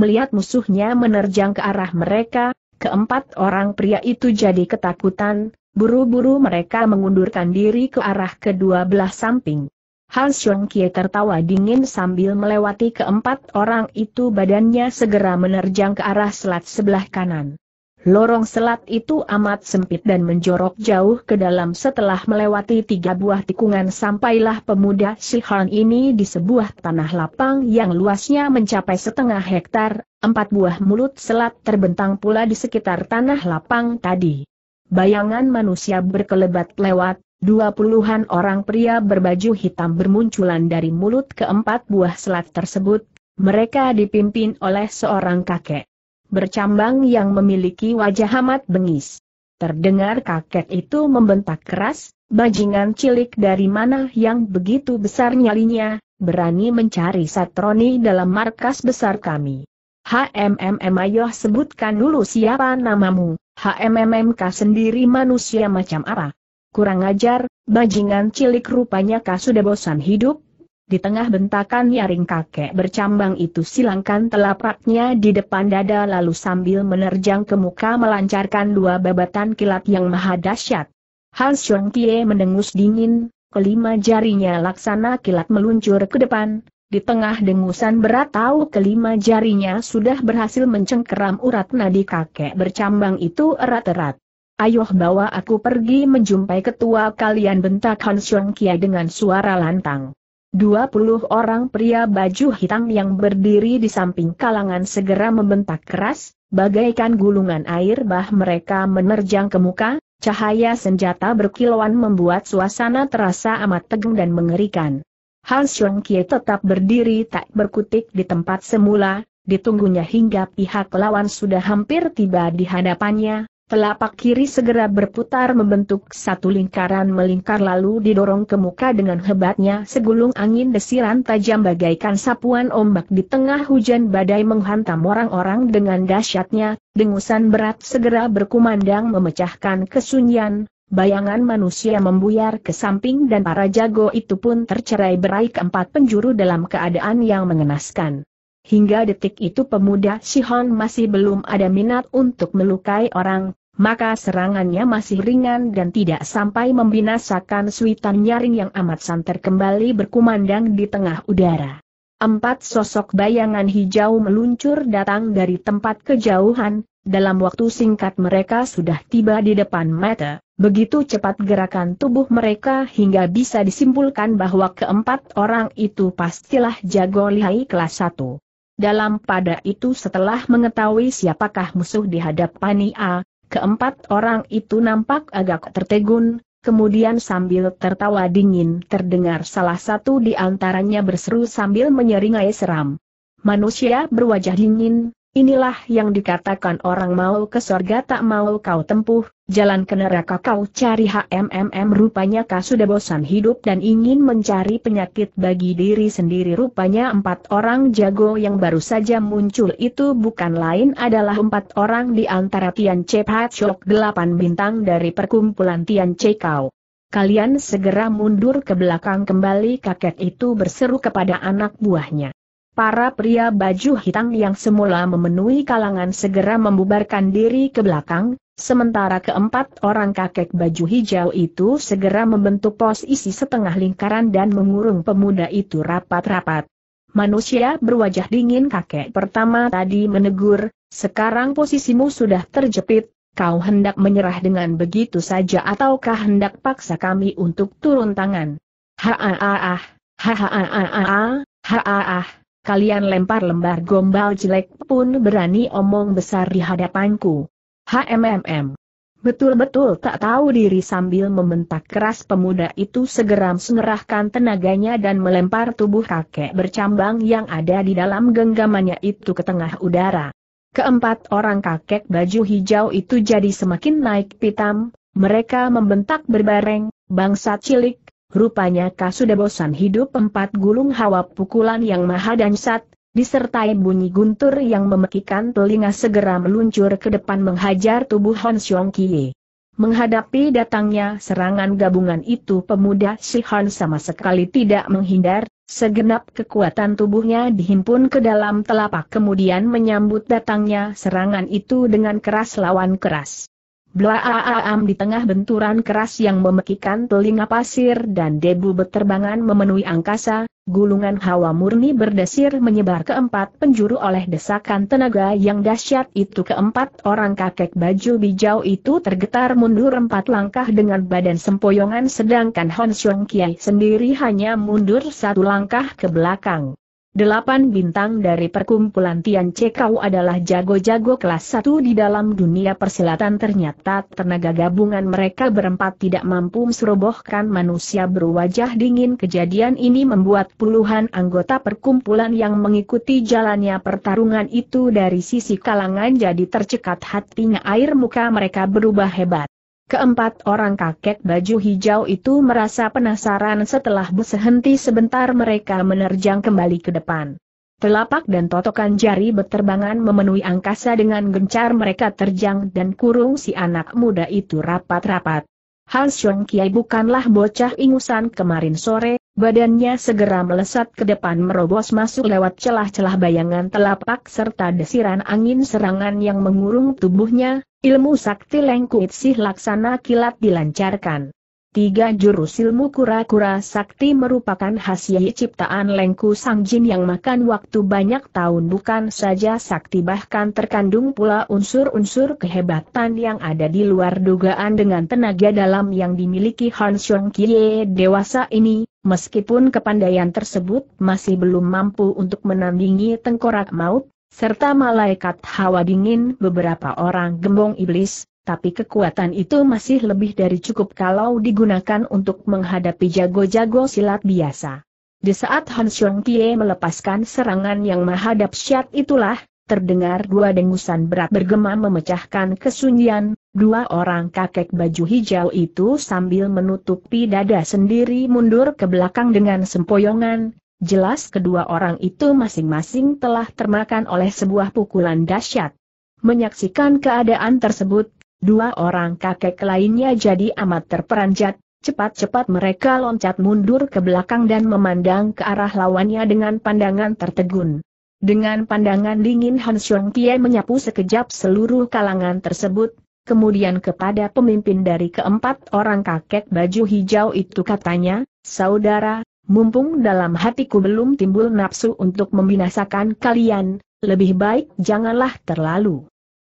Melihat musuhnya menerjang ke arah mereka, keempat orang pria itu jadi ketakutan, buru-buru mereka mengundurkan diri ke arah kedua belah samping. Han Xiong Kie tertawa dingin sambil melewati keempat orang itu badannya segera menerjang ke arah selat sebelah kanan. Lorong selat itu amat sempit dan menjorok jauh ke dalam setelah melewati tiga buah tikungan sampailah pemuda Sihan ini di sebuah tanah lapang yang luasnya mencapai setengah hektar. empat buah mulut selat terbentang pula di sekitar tanah lapang tadi. Bayangan manusia berkelebat lewat, dua puluhan orang pria berbaju hitam bermunculan dari mulut keempat buah selat tersebut, mereka dipimpin oleh seorang kakek bercambang yang memiliki wajah amat bengis. Terdengar kakek itu membentak keras, bajingan cilik dari mana yang begitu besar nyalinya, berani mencari Satroni dalam markas besar kami. HMMM ayoh sebutkan dulu siapa namamu, HMMMK sendiri manusia macam apa. Kurang ajar, bajingan cilik rupanya kah sudah bosan hidup, di tengah bentakan nyaring kakek bercambang itu silangkan telapaknya di depan dada lalu sambil menerjang ke muka melancarkan dua babatan kilat yang maha dahsyat. Hans Chong Kie mendengus dingin, kelima jarinya laksana kilat meluncur ke depan, di tengah dengusan berat tahu kelima jarinya sudah berhasil mencengkeram urat nadi kakek bercambang itu erat-erat. Ayuh bawa aku pergi menjumpai ketua kalian bentak Hans Chong Kie dengan suara lantang. 20 orang pria baju hitam yang berdiri di samping kalangan segera membentak keras, bagaikan gulungan air bah mereka menerjang ke muka, cahaya senjata berkilauan membuat suasana terasa amat tegang dan mengerikan. Han Xiong Kie tetap berdiri tak berkutik di tempat semula, ditunggunya hingga pihak lawan sudah hampir tiba di hadapannya, Telapak kiri segera berputar membentuk satu lingkaran melingkar lalu didorong ke muka dengan hebatnya segulung angin desiran tajam bagaikan sapuan ombak di tengah hujan badai menghantam orang-orang dengan dahsyatnya, dengusan berat segera berkumandang memecahkan kesunyian, bayangan manusia membuyar ke samping dan para jago itu pun tercerai berai keempat penjuru dalam keadaan yang mengenaskan hingga detik itu pemuda Sihon masih belum ada minat untuk melukai orang, maka serangannya masih ringan dan tidak sampai membinasakan suitan nyaring yang amat santer kembali berkumandang di tengah udara. Empat sosok bayangan hijau meluncur datang dari tempat kejauhan, dalam waktu singkat mereka sudah tiba di depan mata, begitu cepat gerakan tubuh mereka hingga bisa disimpulkan bahwa keempat orang itu pastilah jago lihai kelas satu. Dalam pada itu setelah mengetahui siapakah musuh di hadapan Nia, keempat orang itu nampak agak tertegun, kemudian sambil tertawa dingin terdengar salah satu di antaranya berseru sambil menyeringai seram. Manusia berwajah dingin, Inilah yang dikatakan orang mau ke sorga tak mau kau tempuh, jalan ke neraka kau cari HMMM rupanya kau sudah bosan hidup dan ingin mencari penyakit bagi diri sendiri rupanya empat orang jago yang baru saja muncul itu bukan lain adalah empat orang di antara Tian Che Shok delapan bintang dari perkumpulan Tian Che Kau. Kalian segera mundur ke belakang kembali kakek itu berseru kepada anak buahnya. Para pria baju hitam yang semula memenuhi kalangan segera membubarkan diri ke belakang, sementara keempat orang kakek baju hijau itu segera membentuk pos isi setengah lingkaran dan mengurung pemuda itu rapat-rapat. Manusia berwajah dingin kakek pertama tadi menegur, sekarang posisimu sudah terjepit, kau hendak menyerah dengan begitu saja ataukah hendak paksa kami untuk turun tangan? Ha ha ha ha ha ha ha ha ha ha ha ha kalian lempar lembar gombal jelek pun berani omong besar di hadapanku. HMMM. Betul-betul tak tahu diri sambil membentak keras pemuda itu segera mengerahkan tenaganya dan melempar tubuh kakek bercambang yang ada di dalam genggamannya itu ke tengah udara. Keempat orang kakek baju hijau itu jadi semakin naik pitam, mereka membentak berbareng, bangsa cilik, Rupanya kau sudah bosan hidup empat gulung hawa pukulan yang maha dahsyat, disertai bunyi guntur yang memekikan telinga segera meluncur ke depan menghajar tubuh Hon Xiong Kie. Menghadapi datangnya serangan gabungan itu pemuda si Han sama sekali tidak menghindar, segenap kekuatan tubuhnya dihimpun ke dalam telapak kemudian menyambut datangnya serangan itu dengan keras lawan keras. Blaaam di tengah benturan keras yang memekikan telinga pasir dan debu beterbangan memenuhi angkasa, gulungan hawa murni berdesir menyebar ke empat penjuru oleh desakan tenaga yang dahsyat itu keempat orang kakek baju bijau itu tergetar mundur empat langkah dengan badan sempoyongan sedangkan Hon Xiong Kiai sendiri hanya mundur satu langkah ke belakang. Delapan bintang dari perkumpulan Tian Cekau adalah jago-jago kelas satu di dalam dunia persilatan ternyata tenaga gabungan mereka berempat tidak mampu merobohkan manusia berwajah dingin kejadian ini membuat puluhan anggota perkumpulan yang mengikuti jalannya pertarungan itu dari sisi kalangan jadi tercekat hatinya air muka mereka berubah hebat. Keempat orang kakek baju hijau itu merasa penasaran setelah bus sebentar mereka menerjang kembali ke depan. Telapak dan totokan jari berterbangan memenuhi angkasa dengan gencar mereka terjang dan kurung si anak muda itu rapat-rapat. Han Xiong Kiai bukanlah bocah ingusan kemarin sore, badannya segera melesat ke depan merobos masuk lewat celah-celah bayangan telapak serta desiran angin serangan yang mengurung tubuhnya, ilmu sakti lengkuit sih laksana kilat dilancarkan. Tiga jurus ilmu kura-kura sakti merupakan hasil ciptaan Lengku sang jin yang makan waktu banyak tahun bukan saja sakti bahkan terkandung pula unsur-unsur kehebatan yang ada di luar dugaan dengan tenaga dalam yang dimiliki Han Xiong Kie dewasa ini, meskipun kepandaian tersebut masih belum mampu untuk menandingi tengkorak maut, serta malaikat hawa dingin beberapa orang gembong iblis, tapi kekuatan itu masih lebih dari cukup kalau digunakan untuk menghadapi jago-jago silat biasa. Di saat Han Xiong Tie melepaskan serangan yang menghadap syat itulah, terdengar dua dengusan berat bergema memecahkan kesunyian, dua orang kakek baju hijau itu sambil menutupi dada sendiri mundur ke belakang dengan sempoyongan, jelas kedua orang itu masing-masing telah termakan oleh sebuah pukulan dahsyat. Menyaksikan keadaan tersebut, Dua orang kakek lainnya jadi amat terperanjat, cepat-cepat mereka loncat mundur ke belakang dan memandang ke arah lawannya dengan pandangan tertegun. Dengan pandangan dingin Han Xiong menyapu sekejap seluruh kalangan tersebut, kemudian kepada pemimpin dari keempat orang kakek baju hijau itu katanya, Saudara, mumpung dalam hatiku belum timbul nafsu untuk membinasakan kalian, lebih baik janganlah terlalu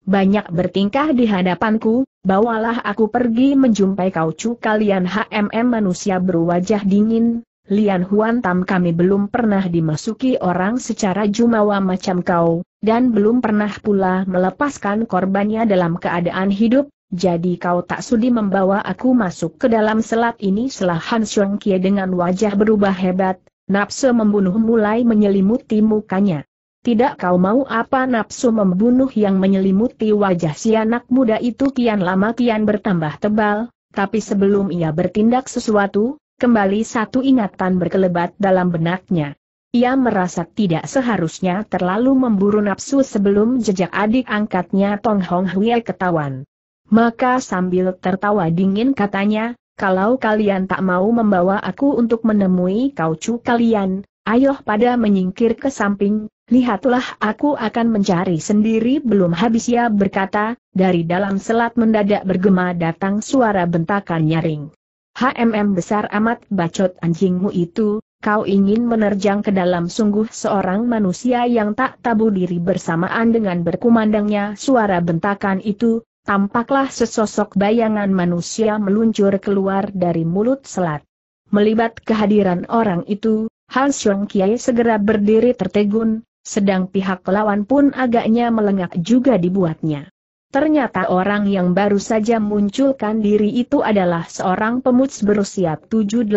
banyak bertingkah di hadapanku, bawalah aku pergi menjumpai kau cu kalian HMM manusia berwajah dingin, Lian Huan Tam kami belum pernah dimasuki orang secara jumawa macam kau, dan belum pernah pula melepaskan korbannya dalam keadaan hidup, jadi kau tak sudi membawa aku masuk ke dalam selat ini setelah Han Xiong Kie dengan wajah berubah hebat, nafsu membunuh mulai menyelimuti mukanya. Tidak kau mau apa nafsu membunuh yang menyelimuti wajah si anak muda itu kian lama kian bertambah tebal, tapi sebelum ia bertindak sesuatu, kembali satu ingatan berkelebat dalam benaknya. Ia merasa tidak seharusnya terlalu memburu nafsu sebelum jejak adik angkatnya Tong Hong Hui ketahuan. Maka sambil tertawa dingin katanya, kalau kalian tak mau membawa aku untuk menemui kau-cu kalian, Ayoh pada menyingkir ke samping, lihatlah aku akan mencari sendiri belum habis ia berkata, dari dalam selat mendadak bergema datang suara bentakan nyaring. HMM besar amat bacot anjingmu itu, kau ingin menerjang ke dalam sungguh seorang manusia yang tak tabu diri bersamaan dengan berkumandangnya suara bentakan itu, tampaklah sesosok bayangan manusia meluncur keluar dari mulut selat. Melibat kehadiran orang itu, Han Sung Kiai segera berdiri tertegun, sedang pihak lawan pun agaknya melengak juga dibuatnya. Ternyata orang yang baru saja munculkan diri itu adalah seorang pemuts berusia 7-18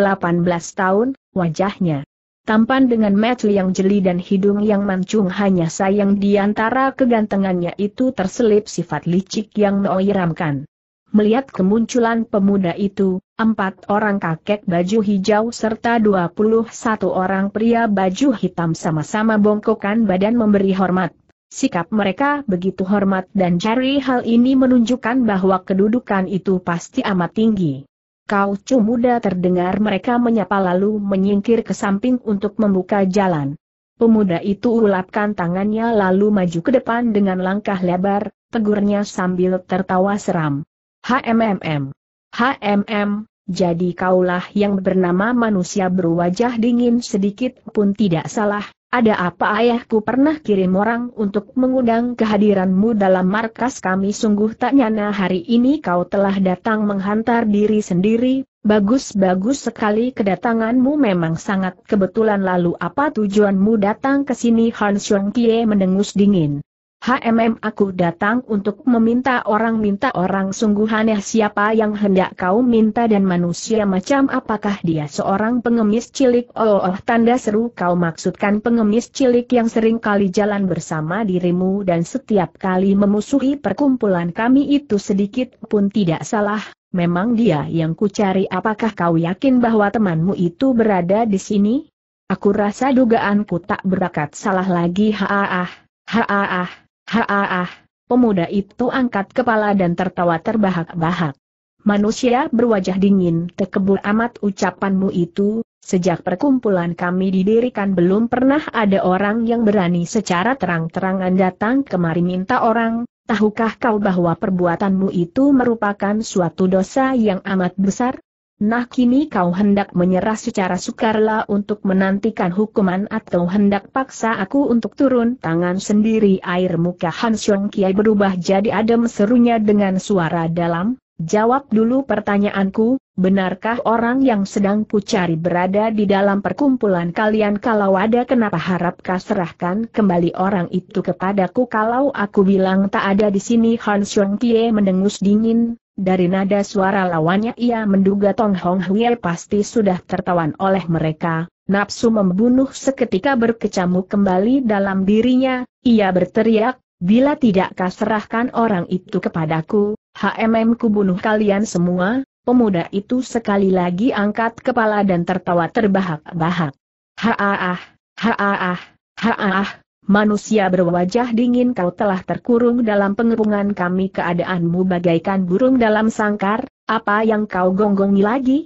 tahun, wajahnya tampan dengan mata yang jeli dan hidung yang mancung hanya sayang di antara kegantengannya itu terselip sifat licik yang menyiramkan. Melihat kemunculan pemuda itu, empat orang kakek baju hijau serta 21 orang pria baju hitam sama-sama bongkokan badan memberi hormat. Sikap mereka begitu hormat dan jari hal ini menunjukkan bahwa kedudukan itu pasti amat tinggi. Kau cu muda terdengar mereka menyapa lalu menyingkir ke samping untuk membuka jalan. Pemuda itu ulapkan tangannya lalu maju ke depan dengan langkah lebar, tegurnya sambil tertawa seram. HMMM. HMM, jadi kaulah yang bernama manusia berwajah dingin sedikit pun tidak salah, ada apa ayahku pernah kirim orang untuk mengundang kehadiranmu dalam markas kami sungguh tak nyana hari ini kau telah datang menghantar diri sendiri, bagus-bagus sekali kedatanganmu memang sangat kebetulan lalu apa tujuanmu datang ke sini Han Xiong Kie mendengus dingin. HMM aku datang untuk meminta orang minta orang sungguhannya siapa yang hendak kau minta dan manusia macam apakah dia seorang pengemis cilik oh, oh tanda seru kau maksudkan pengemis cilik yang sering kali jalan bersama dirimu dan setiap kali memusuhi perkumpulan kami itu sedikit pun tidak salah memang dia yang kucari apakah kau yakin bahwa temanmu itu berada di sini aku rasa dugaanku tak berakat salah lagi Haah, haah. Haah, ah. pemuda itu angkat kepala dan tertawa terbahak-bahak. Manusia berwajah dingin tekebur amat ucapanmu itu, sejak perkumpulan kami didirikan belum pernah ada orang yang berani secara terang-terangan datang kemari minta orang, tahukah kau bahwa perbuatanmu itu merupakan suatu dosa yang amat besar? Nah kini kau hendak menyerah secara sukarela untuk menantikan hukuman atau hendak paksa aku untuk turun tangan sendiri air muka Han Xiong Kiai berubah jadi adem serunya dengan suara dalam, jawab dulu pertanyaanku, benarkah orang yang sedang cari berada di dalam perkumpulan kalian kalau ada kenapa harapkah serahkan kembali orang itu kepadaku kalau aku bilang tak ada di sini Han Xiong Kiai mendengus dingin, dari nada suara lawannya ia menduga Tong Hong Hui pasti sudah tertawan oleh mereka, nafsu membunuh seketika berkecamuk kembali dalam dirinya, ia berteriak, bila tidak kau serahkan orang itu kepadaku, HMM kubunuh kalian semua, pemuda itu sekali lagi angkat kepala dan tertawa terbahak-bahak. Haaah, haaah, haaah, Manusia berwajah dingin kau telah terkurung dalam pengepungan kami keadaanmu bagaikan burung dalam sangkar, apa yang kau gonggongi lagi?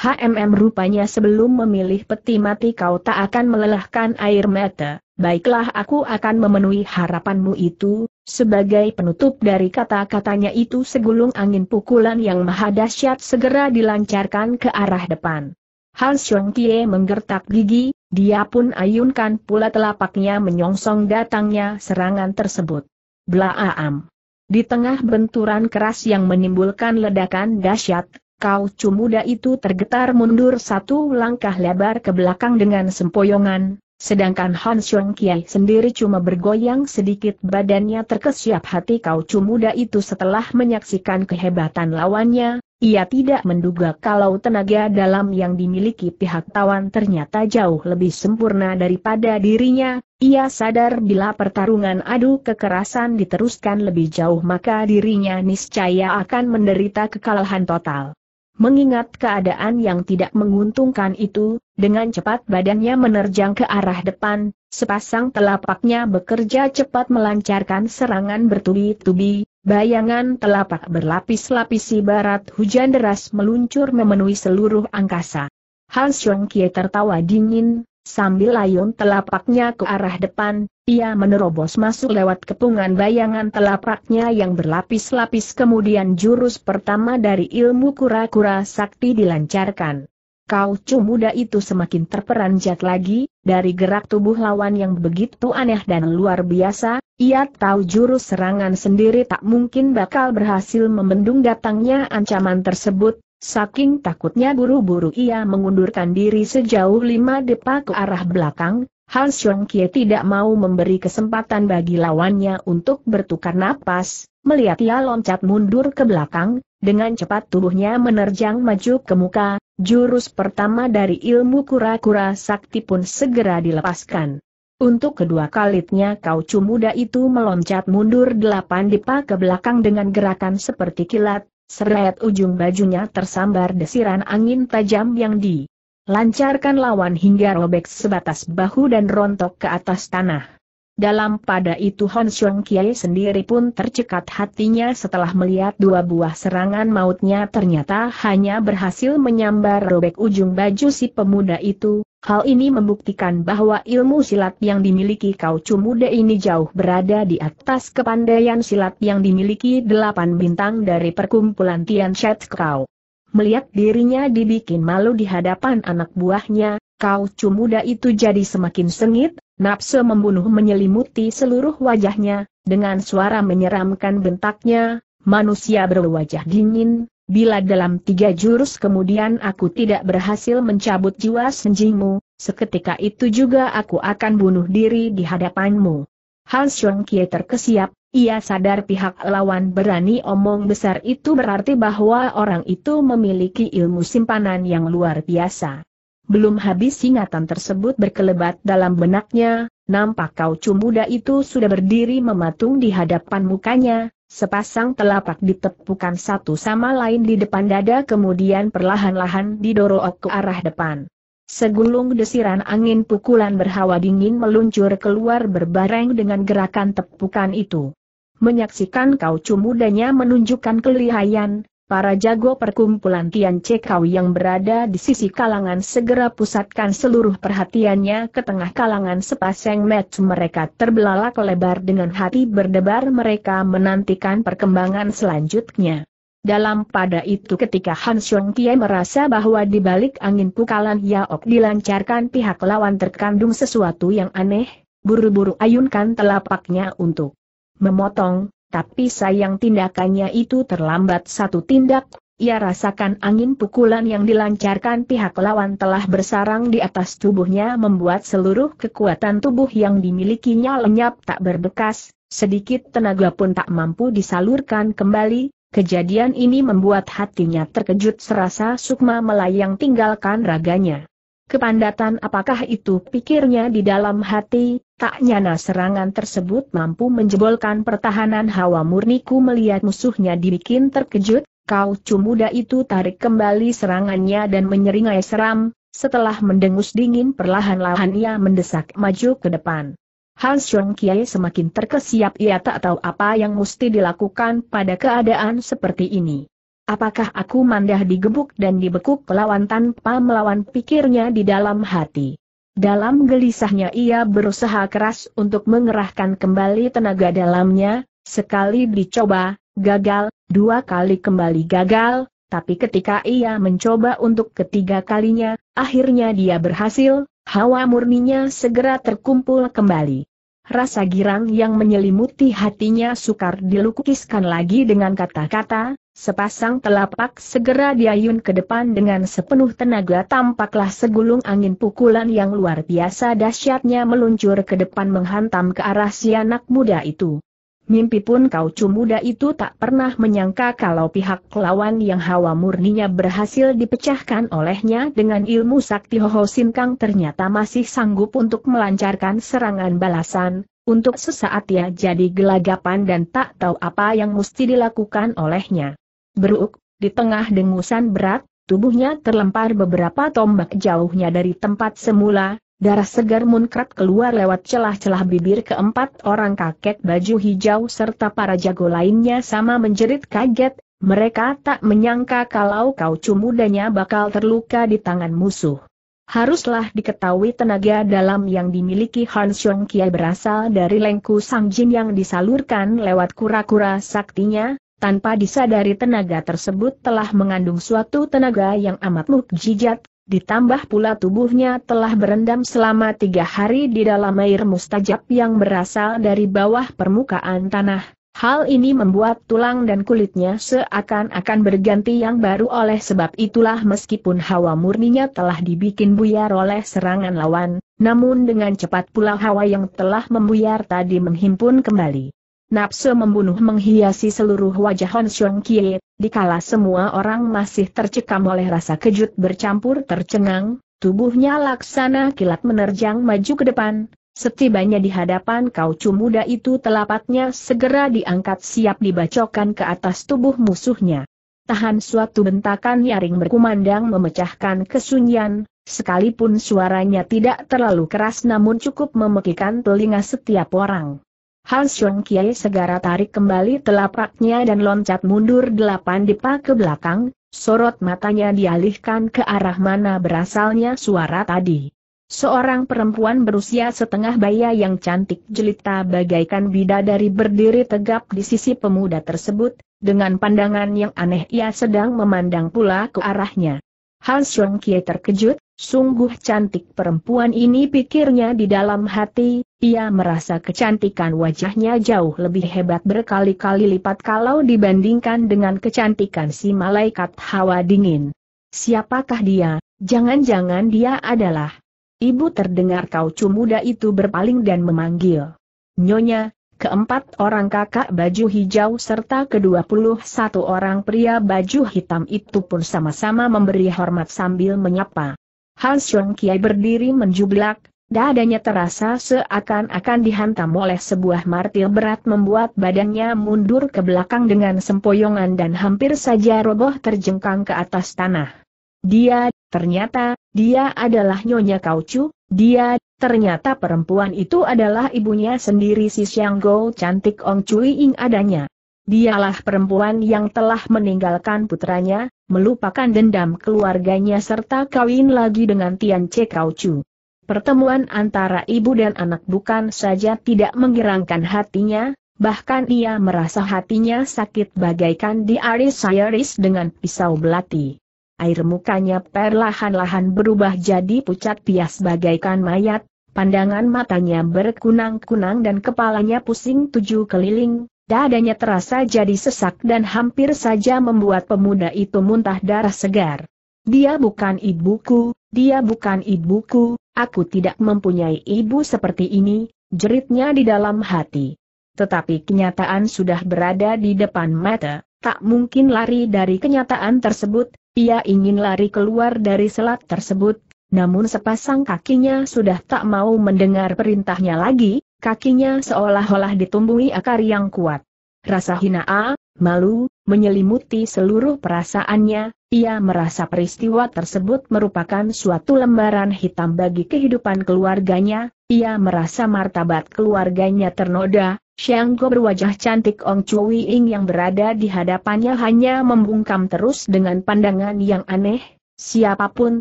HMM rupanya sebelum memilih peti mati kau tak akan melelahkan air mata, baiklah aku akan memenuhi harapanmu itu, sebagai penutup dari kata-katanya itu segulung angin pukulan yang maha dahsyat segera dilancarkan ke arah depan. Han Xiong Kie menggertak gigi, dia pun ayunkan pula telapaknya menyongsong datangnya serangan tersebut. Blaaam. Di tengah benturan keras yang menimbulkan ledakan dahsyat, kau muda itu tergetar mundur satu langkah lebar ke belakang dengan sempoyongan, sedangkan Han Xiong sendiri cuma bergoyang sedikit badannya terkesiap hati kau muda itu setelah menyaksikan kehebatan lawannya, ia tidak menduga kalau tenaga dalam yang dimiliki pihak tawan ternyata jauh lebih sempurna daripada dirinya, ia sadar bila pertarungan adu kekerasan diteruskan lebih jauh maka dirinya niscaya akan menderita kekalahan total. Mengingat keadaan yang tidak menguntungkan itu, dengan cepat badannya menerjang ke arah depan, sepasang telapaknya bekerja cepat melancarkan serangan bertubi-tubi, Bayangan telapak berlapis-lapis ibarat hujan deras meluncur memenuhi seluruh angkasa. Han Xiong Kie tertawa dingin, sambil layun telapaknya ke arah depan, ia menerobos masuk lewat kepungan bayangan telapaknya yang berlapis-lapis kemudian jurus pertama dari ilmu kura-kura sakti dilancarkan. Kau muda itu semakin terperanjat lagi, dari gerak tubuh lawan yang begitu aneh dan luar biasa, ia tahu jurus serangan sendiri tak mungkin bakal berhasil membendung datangnya ancaman tersebut, saking takutnya buru-buru ia mengundurkan diri sejauh lima depa ke arah belakang, Han Xiong Kie tidak mau memberi kesempatan bagi lawannya untuk bertukar napas, melihat ia loncat mundur ke belakang, dengan cepat tubuhnya menerjang maju ke muka, Jurus pertama dari ilmu kura-kura sakti pun segera dilepaskan. Untuk kedua kalitnya kau muda itu meloncat mundur delapan dipa ke belakang dengan gerakan seperti kilat, seret ujung bajunya tersambar desiran angin tajam yang dilancarkan lawan hingga robek sebatas bahu dan rontok ke atas tanah. Dalam pada itu Hon Xiong Kiai sendiri pun tercekat hatinya setelah melihat dua buah serangan mautnya ternyata hanya berhasil menyambar robek ujung baju si pemuda itu. Hal ini membuktikan bahwa ilmu silat yang dimiliki Kaucu muda ini jauh berada di atas kepandaian silat yang dimiliki delapan bintang dari perkumpulan Tian Shet Kau. Melihat dirinya dibikin malu di hadapan anak buahnya, Kaucu muda itu jadi semakin sengit, Nafsu membunuh menyelimuti seluruh wajahnya, dengan suara menyeramkan bentaknya, manusia berwajah dingin, bila dalam tiga jurus kemudian aku tidak berhasil mencabut jiwa senjimu, seketika itu juga aku akan bunuh diri di hadapanmu. Hans Shuang Kie terkesiap, ia sadar pihak lawan berani omong besar itu berarti bahwa orang itu memiliki ilmu simpanan yang luar biasa. Belum habis ingatan tersebut berkelebat dalam benaknya, nampak kau muda itu sudah berdiri mematung di hadapan mukanya, sepasang telapak ditepukan satu sama lain di depan dada kemudian perlahan-lahan didorong ke arah depan. Segulung desiran angin pukulan berhawa dingin meluncur keluar berbareng dengan gerakan tepukan itu. Menyaksikan kau mudanya menunjukkan kelihayan, Para jago perkumpulan Tian Cekau yang berada di sisi kalangan segera pusatkan seluruh perhatiannya ke tengah kalangan sepasang match mereka terbelalak lebar dengan hati berdebar mereka menantikan perkembangan selanjutnya. Dalam pada itu ketika Han Xiong Kie merasa bahwa di balik angin pukalan Yaok dilancarkan pihak lawan terkandung sesuatu yang aneh, buru-buru ayunkan telapaknya untuk memotong, tapi sayang tindakannya itu terlambat satu tindak, ia rasakan angin pukulan yang dilancarkan pihak lawan telah bersarang di atas tubuhnya membuat seluruh kekuatan tubuh yang dimilikinya lenyap tak berbekas, sedikit tenaga pun tak mampu disalurkan kembali, Kejadian ini membuat hatinya terkejut serasa sukma melayang tinggalkan raganya. Kepandatan apakah itu pikirnya di dalam hati, tak nyana serangan tersebut mampu menjebolkan pertahanan hawa murniku melihat musuhnya dibikin terkejut, kau cumuda itu tarik kembali serangannya dan menyeringai seram, setelah mendengus dingin perlahan-lahan ia mendesak maju ke depan. Han Xiong Kiai semakin terkesiap ia tak tahu apa yang mesti dilakukan pada keadaan seperti ini. Apakah aku mandah digebuk dan dibekuk pelawan tanpa melawan pikirnya di dalam hati? Dalam gelisahnya ia berusaha keras untuk mengerahkan kembali tenaga dalamnya, sekali dicoba, gagal, dua kali kembali gagal, tapi ketika ia mencoba untuk ketiga kalinya, akhirnya dia berhasil, hawa murninya segera terkumpul kembali. Rasa girang yang menyelimuti hatinya sukar dilukiskan lagi dengan kata-kata, Sepasang telapak segera diayun ke depan dengan sepenuh tenaga tampaklah segulung angin pukulan yang luar biasa dahsyatnya meluncur ke depan menghantam ke arah si anak muda itu. Mimpi pun kau muda itu tak pernah menyangka kalau pihak lawan yang hawa murninya berhasil dipecahkan olehnya dengan ilmu sakti Hoho kang ternyata masih sanggup untuk melancarkan serangan balasan, untuk sesaat ia jadi gelagapan dan tak tahu apa yang mesti dilakukan olehnya. Beruk, di tengah dengusan berat, tubuhnya terlempar beberapa tombak jauhnya dari tempat semula, darah segar munkrat keluar lewat celah-celah bibir keempat orang kakek baju hijau serta para jago lainnya sama menjerit kaget, mereka tak menyangka kalau kau cumudanya bakal terluka di tangan musuh. Haruslah diketahui tenaga dalam yang dimiliki Han Xiong Kiai berasal dari lengku Sang Jin yang disalurkan lewat kura-kura saktinya, tanpa disadari tenaga tersebut telah mengandung suatu tenaga yang amat mukjizat, ditambah pula tubuhnya telah berendam selama tiga hari di dalam air mustajab yang berasal dari bawah permukaan tanah. Hal ini membuat tulang dan kulitnya seakan-akan berganti yang baru oleh sebab itulah meskipun hawa murninya telah dibikin buyar oleh serangan lawan, namun dengan cepat pula hawa yang telah membuyar tadi menghimpun kembali. Nafsu membunuh menghiasi seluruh wajah Hon Xiong Kie, dikala semua orang masih tercekam oleh rasa kejut bercampur tercengang, tubuhnya laksana kilat menerjang maju ke depan, setibanya di hadapan kau muda itu telapaknya segera diangkat siap dibacokan ke atas tubuh musuhnya. Tahan suatu bentakan nyaring berkumandang memecahkan kesunyian, sekalipun suaranya tidak terlalu keras namun cukup memekikan telinga setiap orang. Hal Sun Kiai segera tarik kembali telapaknya dan loncat mundur delapan depa ke belakang, sorot matanya dialihkan ke arah mana berasalnya suara tadi. Seorang perempuan berusia setengah baya yang cantik jelita bagaikan bidadari berdiri tegap di sisi pemuda tersebut, dengan pandangan yang aneh ia sedang memandang pula ke arahnya. Hal Sun Kiai terkejut, Sungguh cantik perempuan ini pikirnya di dalam hati, ia merasa kecantikan wajahnya jauh lebih hebat berkali-kali lipat kalau dibandingkan dengan kecantikan si malaikat hawa dingin. Siapakah dia? Jangan-jangan dia adalah... Ibu terdengar kaucu muda itu berpaling dan memanggil. Nyonya, keempat orang kakak baju hijau serta ke-21 orang pria baju hitam itu pun sama-sama memberi hormat sambil menyapa. Han Sung Kiai berdiri menjublak, dadanya terasa seakan-akan dihantam oleh sebuah martil berat membuat badannya mundur ke belakang dengan sempoyongan dan hampir saja roboh terjengkang ke atas tanah. Dia, ternyata, dia adalah Nyonya Kaucu, dia, ternyata perempuan itu adalah ibunya sendiri si Xiang cantik Ong Cui Ing adanya. Dialah perempuan yang telah meninggalkan putranya, melupakan dendam keluarganya serta kawin lagi dengan Tian Che Kau Chu. Pertemuan antara ibu dan anak bukan saja tidak menggerangkan hatinya, bahkan ia merasa hatinya sakit bagaikan diaris-iris dengan pisau belati. Air mukanya perlahan-lahan berubah jadi pucat pias bagaikan mayat, pandangan matanya berkunang-kunang dan kepalanya pusing tujuh keliling, Dadanya terasa jadi sesak dan hampir saja membuat pemuda itu muntah darah segar. Dia bukan ibuku, dia bukan ibuku, aku tidak mempunyai ibu seperti ini, jeritnya di dalam hati. Tetapi kenyataan sudah berada di depan mata, tak mungkin lari dari kenyataan tersebut, ia ingin lari keluar dari selat tersebut, namun sepasang kakinya sudah tak mau mendengar perintahnya lagi, Kakinya seolah-olah ditumbuhi akar yang kuat. Rasa hina A, malu, menyelimuti seluruh perasaannya, ia merasa peristiwa tersebut merupakan suatu lembaran hitam bagi kehidupan keluarganya, ia merasa martabat keluarganya ternoda, Shanggo berwajah cantik Ong Chui Ing yang berada di hadapannya hanya membungkam terus dengan pandangan yang aneh, siapapun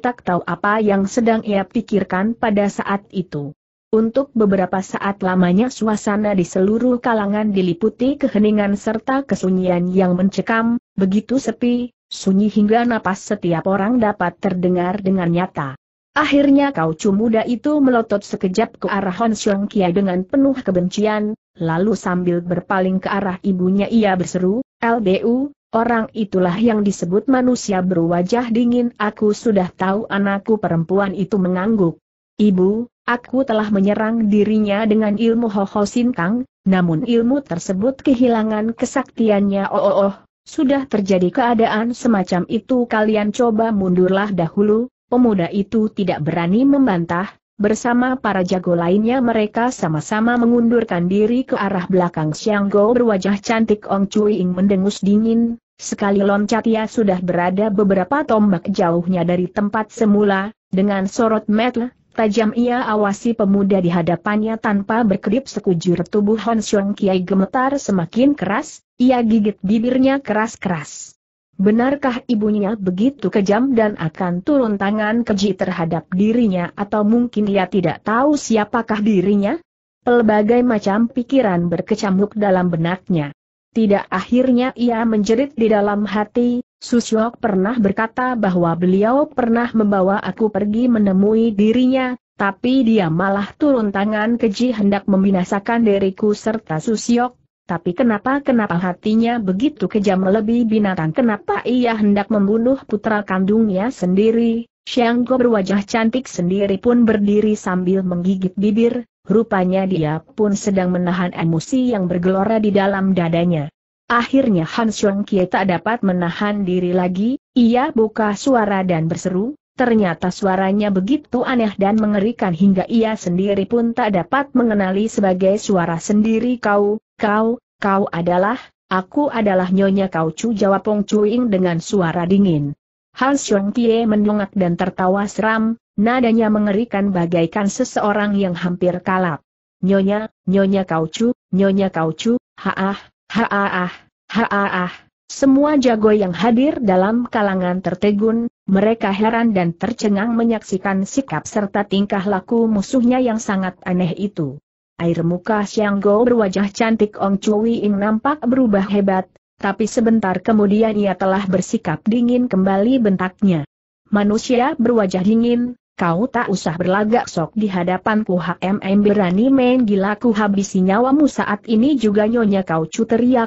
tak tahu apa yang sedang ia pikirkan pada saat itu. Untuk beberapa saat lamanya suasana di seluruh kalangan diliputi keheningan serta kesunyian yang mencekam, begitu sepi, sunyi hingga napas setiap orang dapat terdengar dengan nyata. Akhirnya kau muda itu melotot sekejap ke arah Hon Xiong Kia dengan penuh kebencian, lalu sambil berpaling ke arah ibunya ia berseru, LBU, orang itulah yang disebut manusia berwajah dingin aku sudah tahu anakku perempuan itu mengangguk. Ibu, Aku telah menyerang dirinya dengan ilmu Hoho Sintang, namun ilmu tersebut kehilangan kesaktiannya oh oh oh. Sudah terjadi keadaan semacam itu kalian coba mundurlah dahulu, pemuda itu tidak berani membantah, bersama para jago lainnya mereka sama-sama mengundurkan diri ke arah belakang Xiang Go berwajah cantik Ong Chui Ing mendengus dingin, sekali loncat ia sudah berada beberapa tombak jauhnya dari tempat semula, dengan sorot mata Tajam ia awasi pemuda di hadapannya tanpa berkedip sekujur tubuh Hon Xiong Kiai gemetar semakin keras, ia gigit bibirnya keras-keras. Benarkah ibunya begitu kejam dan akan turun tangan keji terhadap dirinya atau mungkin ia tidak tahu siapakah dirinya? Pelbagai macam pikiran berkecamuk dalam benaknya. Tidak akhirnya ia menjerit di dalam hati, Susyok pernah berkata bahwa beliau pernah membawa aku pergi menemui dirinya, tapi dia malah turun tangan keji hendak membinasakan diriku serta Susyok, tapi kenapa-kenapa hatinya begitu kejam lebih binatang kenapa ia hendak membunuh putra kandungnya sendiri, Shanggo berwajah cantik sendiri pun berdiri sambil menggigit bibir, Rupanya dia pun sedang menahan emosi yang bergelora di dalam dadanya. Akhirnya Han Xiong Kie tak dapat menahan diri lagi, ia buka suara dan berseru, ternyata suaranya begitu aneh dan mengerikan hingga ia sendiri pun tak dapat mengenali sebagai suara sendiri kau, kau, kau adalah, aku adalah Nyonya Kau Chu jawab Pong Chuing dengan suara dingin. Han Xiong Kie mendongak dan tertawa seram, nadanya mengerikan bagaikan seseorang yang hampir kalap. Nyonya, nyonya kaucu, nyonya kaucu, haah, haah, haah. Semua jago yang hadir dalam kalangan tertegun, mereka heran dan tercengang menyaksikan sikap serta tingkah laku musuhnya yang sangat aneh itu. Air muka Xiang Go berwajah cantik Ong Chui Ing nampak berubah hebat, tapi sebentar kemudian ia telah bersikap dingin kembali bentaknya. Manusia berwajah dingin, kau tak usah berlagak sok di hadapanku HMM berani main gila ku habisi nyawamu saat ini juga nyonya kau cu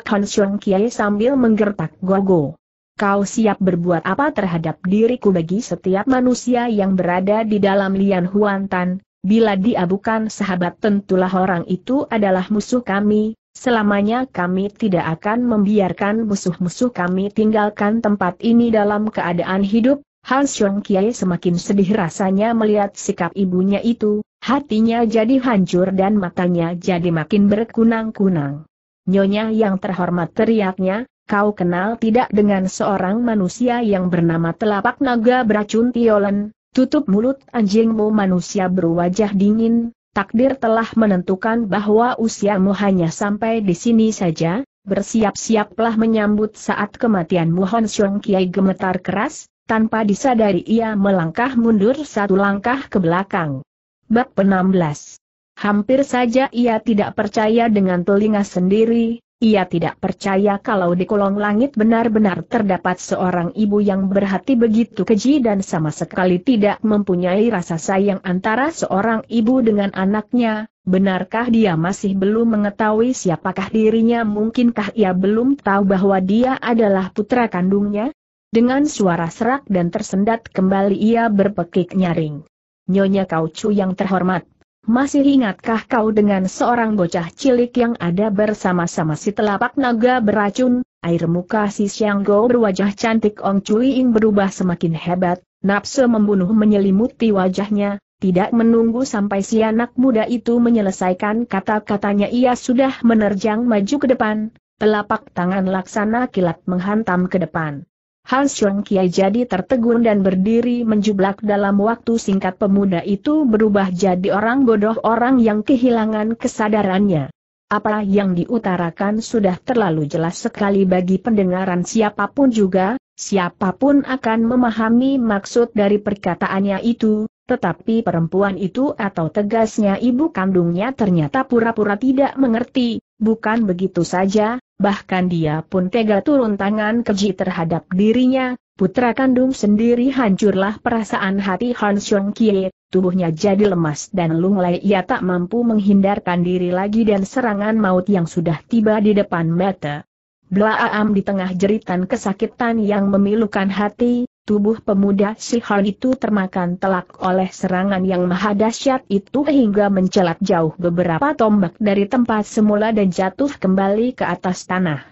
Han Xiong Kiai sambil menggertak gogo. Kau siap berbuat apa terhadap diriku bagi setiap manusia yang berada di dalam lian Huantan, bila diabukan sahabat tentulah orang itu adalah musuh kami, Selamanya kami tidak akan membiarkan musuh-musuh kami tinggalkan tempat ini dalam keadaan hidup. Han Xiong Kiai semakin sedih rasanya melihat sikap ibunya itu, hatinya jadi hancur dan matanya jadi makin berkunang-kunang. Nyonya yang terhormat teriaknya, kau kenal tidak dengan seorang manusia yang bernama telapak naga beracun Tiolen, tutup mulut anjingmu manusia berwajah dingin, Takdir telah menentukan bahwa usiamu hanya sampai di sini saja, bersiap-siaplah menyambut saat kematianmu Hon Xiong Kiai gemetar keras, tanpa disadari ia melangkah mundur satu langkah ke belakang. Bab 16 Hampir saja ia tidak percaya dengan telinga sendiri, ia tidak percaya kalau di kolong langit benar-benar terdapat seorang ibu yang berhati begitu keji dan sama sekali tidak mempunyai rasa sayang antara seorang ibu dengan anaknya. Benarkah dia masih belum mengetahui siapakah dirinya? Mungkinkah ia belum tahu bahwa dia adalah putra kandungnya? Dengan suara serak dan tersendat kembali ia berpekik nyaring. Nyonya Kaucu yang terhormat, masih ingatkah kau dengan seorang bocah cilik yang ada bersama-sama si telapak naga beracun? Air muka si Xianggo berwajah cantik Ong Cui Ing berubah semakin hebat, nafsu membunuh menyelimuti wajahnya, tidak menunggu sampai si anak muda itu menyelesaikan kata-katanya ia sudah menerjang maju ke depan, telapak tangan laksana kilat menghantam ke depan. Han Sung Kiai jadi tertegun dan berdiri menjublak dalam waktu singkat pemuda itu berubah jadi orang bodoh orang yang kehilangan kesadarannya. Apa yang diutarakan sudah terlalu jelas sekali bagi pendengaran siapapun juga, siapapun akan memahami maksud dari perkataannya itu, tetapi perempuan itu atau tegasnya ibu kandungnya ternyata pura-pura tidak mengerti, bukan begitu saja, bahkan dia pun tega turun tangan keji terhadap dirinya, putra kandung sendiri hancurlah perasaan hati Han Xiong Kie, tubuhnya jadi lemas dan lunglai ia tak mampu menghindarkan diri lagi dan serangan maut yang sudah tiba di depan mata. Belaam di tengah jeritan kesakitan yang memilukan hati, Tubuh pemuda hal itu termakan telak oleh serangan yang maha dahsyat itu hingga mencelat jauh beberapa tombak dari tempat semula dan jatuh kembali ke atas tanah.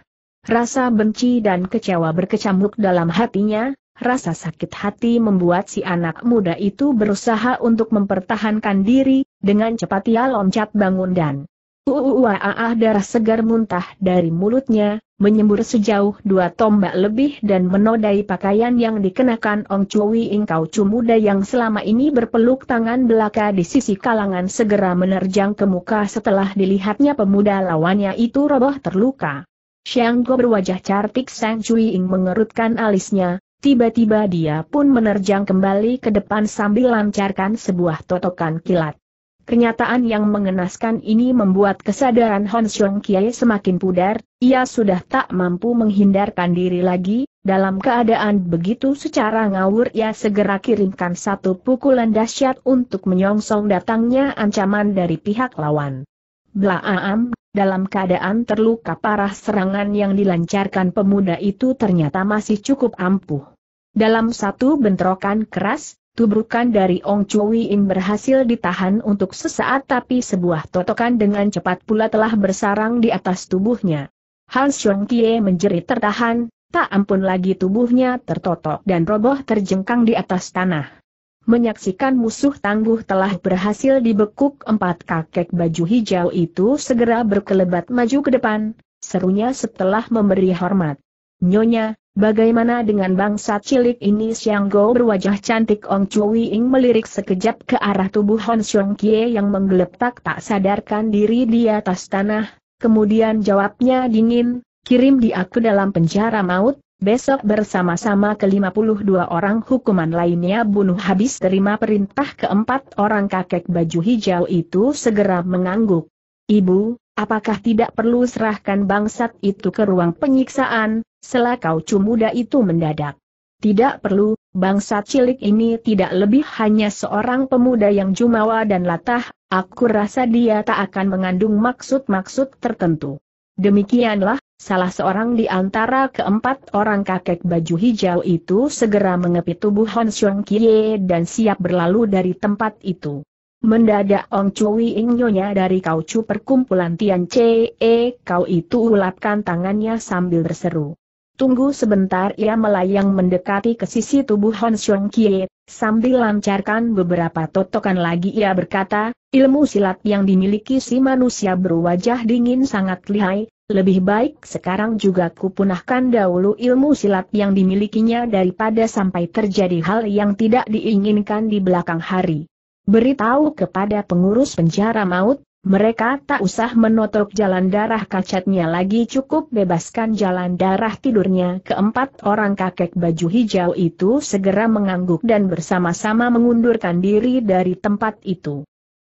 Rasa benci dan kecewa berkecamuk dalam hatinya, rasa sakit hati membuat si anak muda itu berusaha untuk mempertahankan diri, dengan cepat ia loncat bangun dan Uuaah darah segar muntah dari mulutnya, menyembur sejauh dua tombak lebih dan menodai pakaian yang dikenakan Ong Chui Ingkau Chu muda yang selama ini berpeluk tangan belaka di sisi kalangan segera menerjang ke muka setelah dilihatnya pemuda lawannya itu roboh terluka. Xiang Go berwajah cantik Sang Chui Ing mengerutkan alisnya, tiba-tiba dia pun menerjang kembali ke depan sambil lancarkan sebuah totokan kilat. Kenyataan yang mengenaskan ini membuat kesadaran Hon Xiong Kiai semakin pudar, ia sudah tak mampu menghindarkan diri lagi, dalam keadaan begitu secara ngawur ia segera kirimkan satu pukulan dahsyat untuk menyongsong datangnya ancaman dari pihak lawan. Blaam, dalam keadaan terluka parah serangan yang dilancarkan pemuda itu ternyata masih cukup ampuh. Dalam satu bentrokan keras, Tubrukan dari Ong Chui In berhasil ditahan untuk sesaat tapi sebuah totokan dengan cepat pula telah bersarang di atas tubuhnya. Han Xiong Kie menjerit tertahan, tak ampun lagi tubuhnya tertotok dan roboh terjengkang di atas tanah. Menyaksikan musuh tangguh telah berhasil dibekuk empat kakek baju hijau itu segera berkelebat maju ke depan, serunya setelah memberi hormat. Nyonya, Bagaimana dengan bangsa cilik ini Siang Go berwajah cantik Ong Chui Ing melirik sekejap ke arah tubuh Hon Xiong Kie yang menggeletak tak sadarkan diri di atas tanah, kemudian jawabnya dingin, kirim di aku dalam penjara maut, besok bersama-sama ke dua orang hukuman lainnya bunuh habis terima perintah keempat orang kakek baju hijau itu segera mengangguk. Ibu, apakah tidak perlu serahkan bangsat itu ke ruang penyiksaan, Sela kaucu muda itu mendadak. Tidak perlu, bangsa cilik ini tidak lebih hanya seorang pemuda yang jumawa dan latah, aku rasa dia tak akan mengandung maksud-maksud tertentu. Demikianlah, salah seorang di antara keempat orang kakek baju hijau itu segera mengepit tubuh Hon Xiong Kie dan siap berlalu dari tempat itu. Mendadak Ong Chui Ingyonya dari kaucu perkumpulan Tian Ce, kau itu ulapkan tangannya sambil berseru. Tunggu sebentar ia melayang mendekati ke sisi tubuh Hon Xiong Kie, sambil lancarkan beberapa totokan lagi ia berkata, ilmu silat yang dimiliki si manusia berwajah dingin sangat lihai, lebih baik sekarang juga kupunahkan dahulu ilmu silat yang dimilikinya daripada sampai terjadi hal yang tidak diinginkan di belakang hari. Beritahu kepada pengurus penjara maut, mereka tak usah menotok jalan darah kacatnya lagi cukup bebaskan jalan darah tidurnya. Keempat orang kakek baju hijau itu segera mengangguk dan bersama-sama mengundurkan diri dari tempat itu.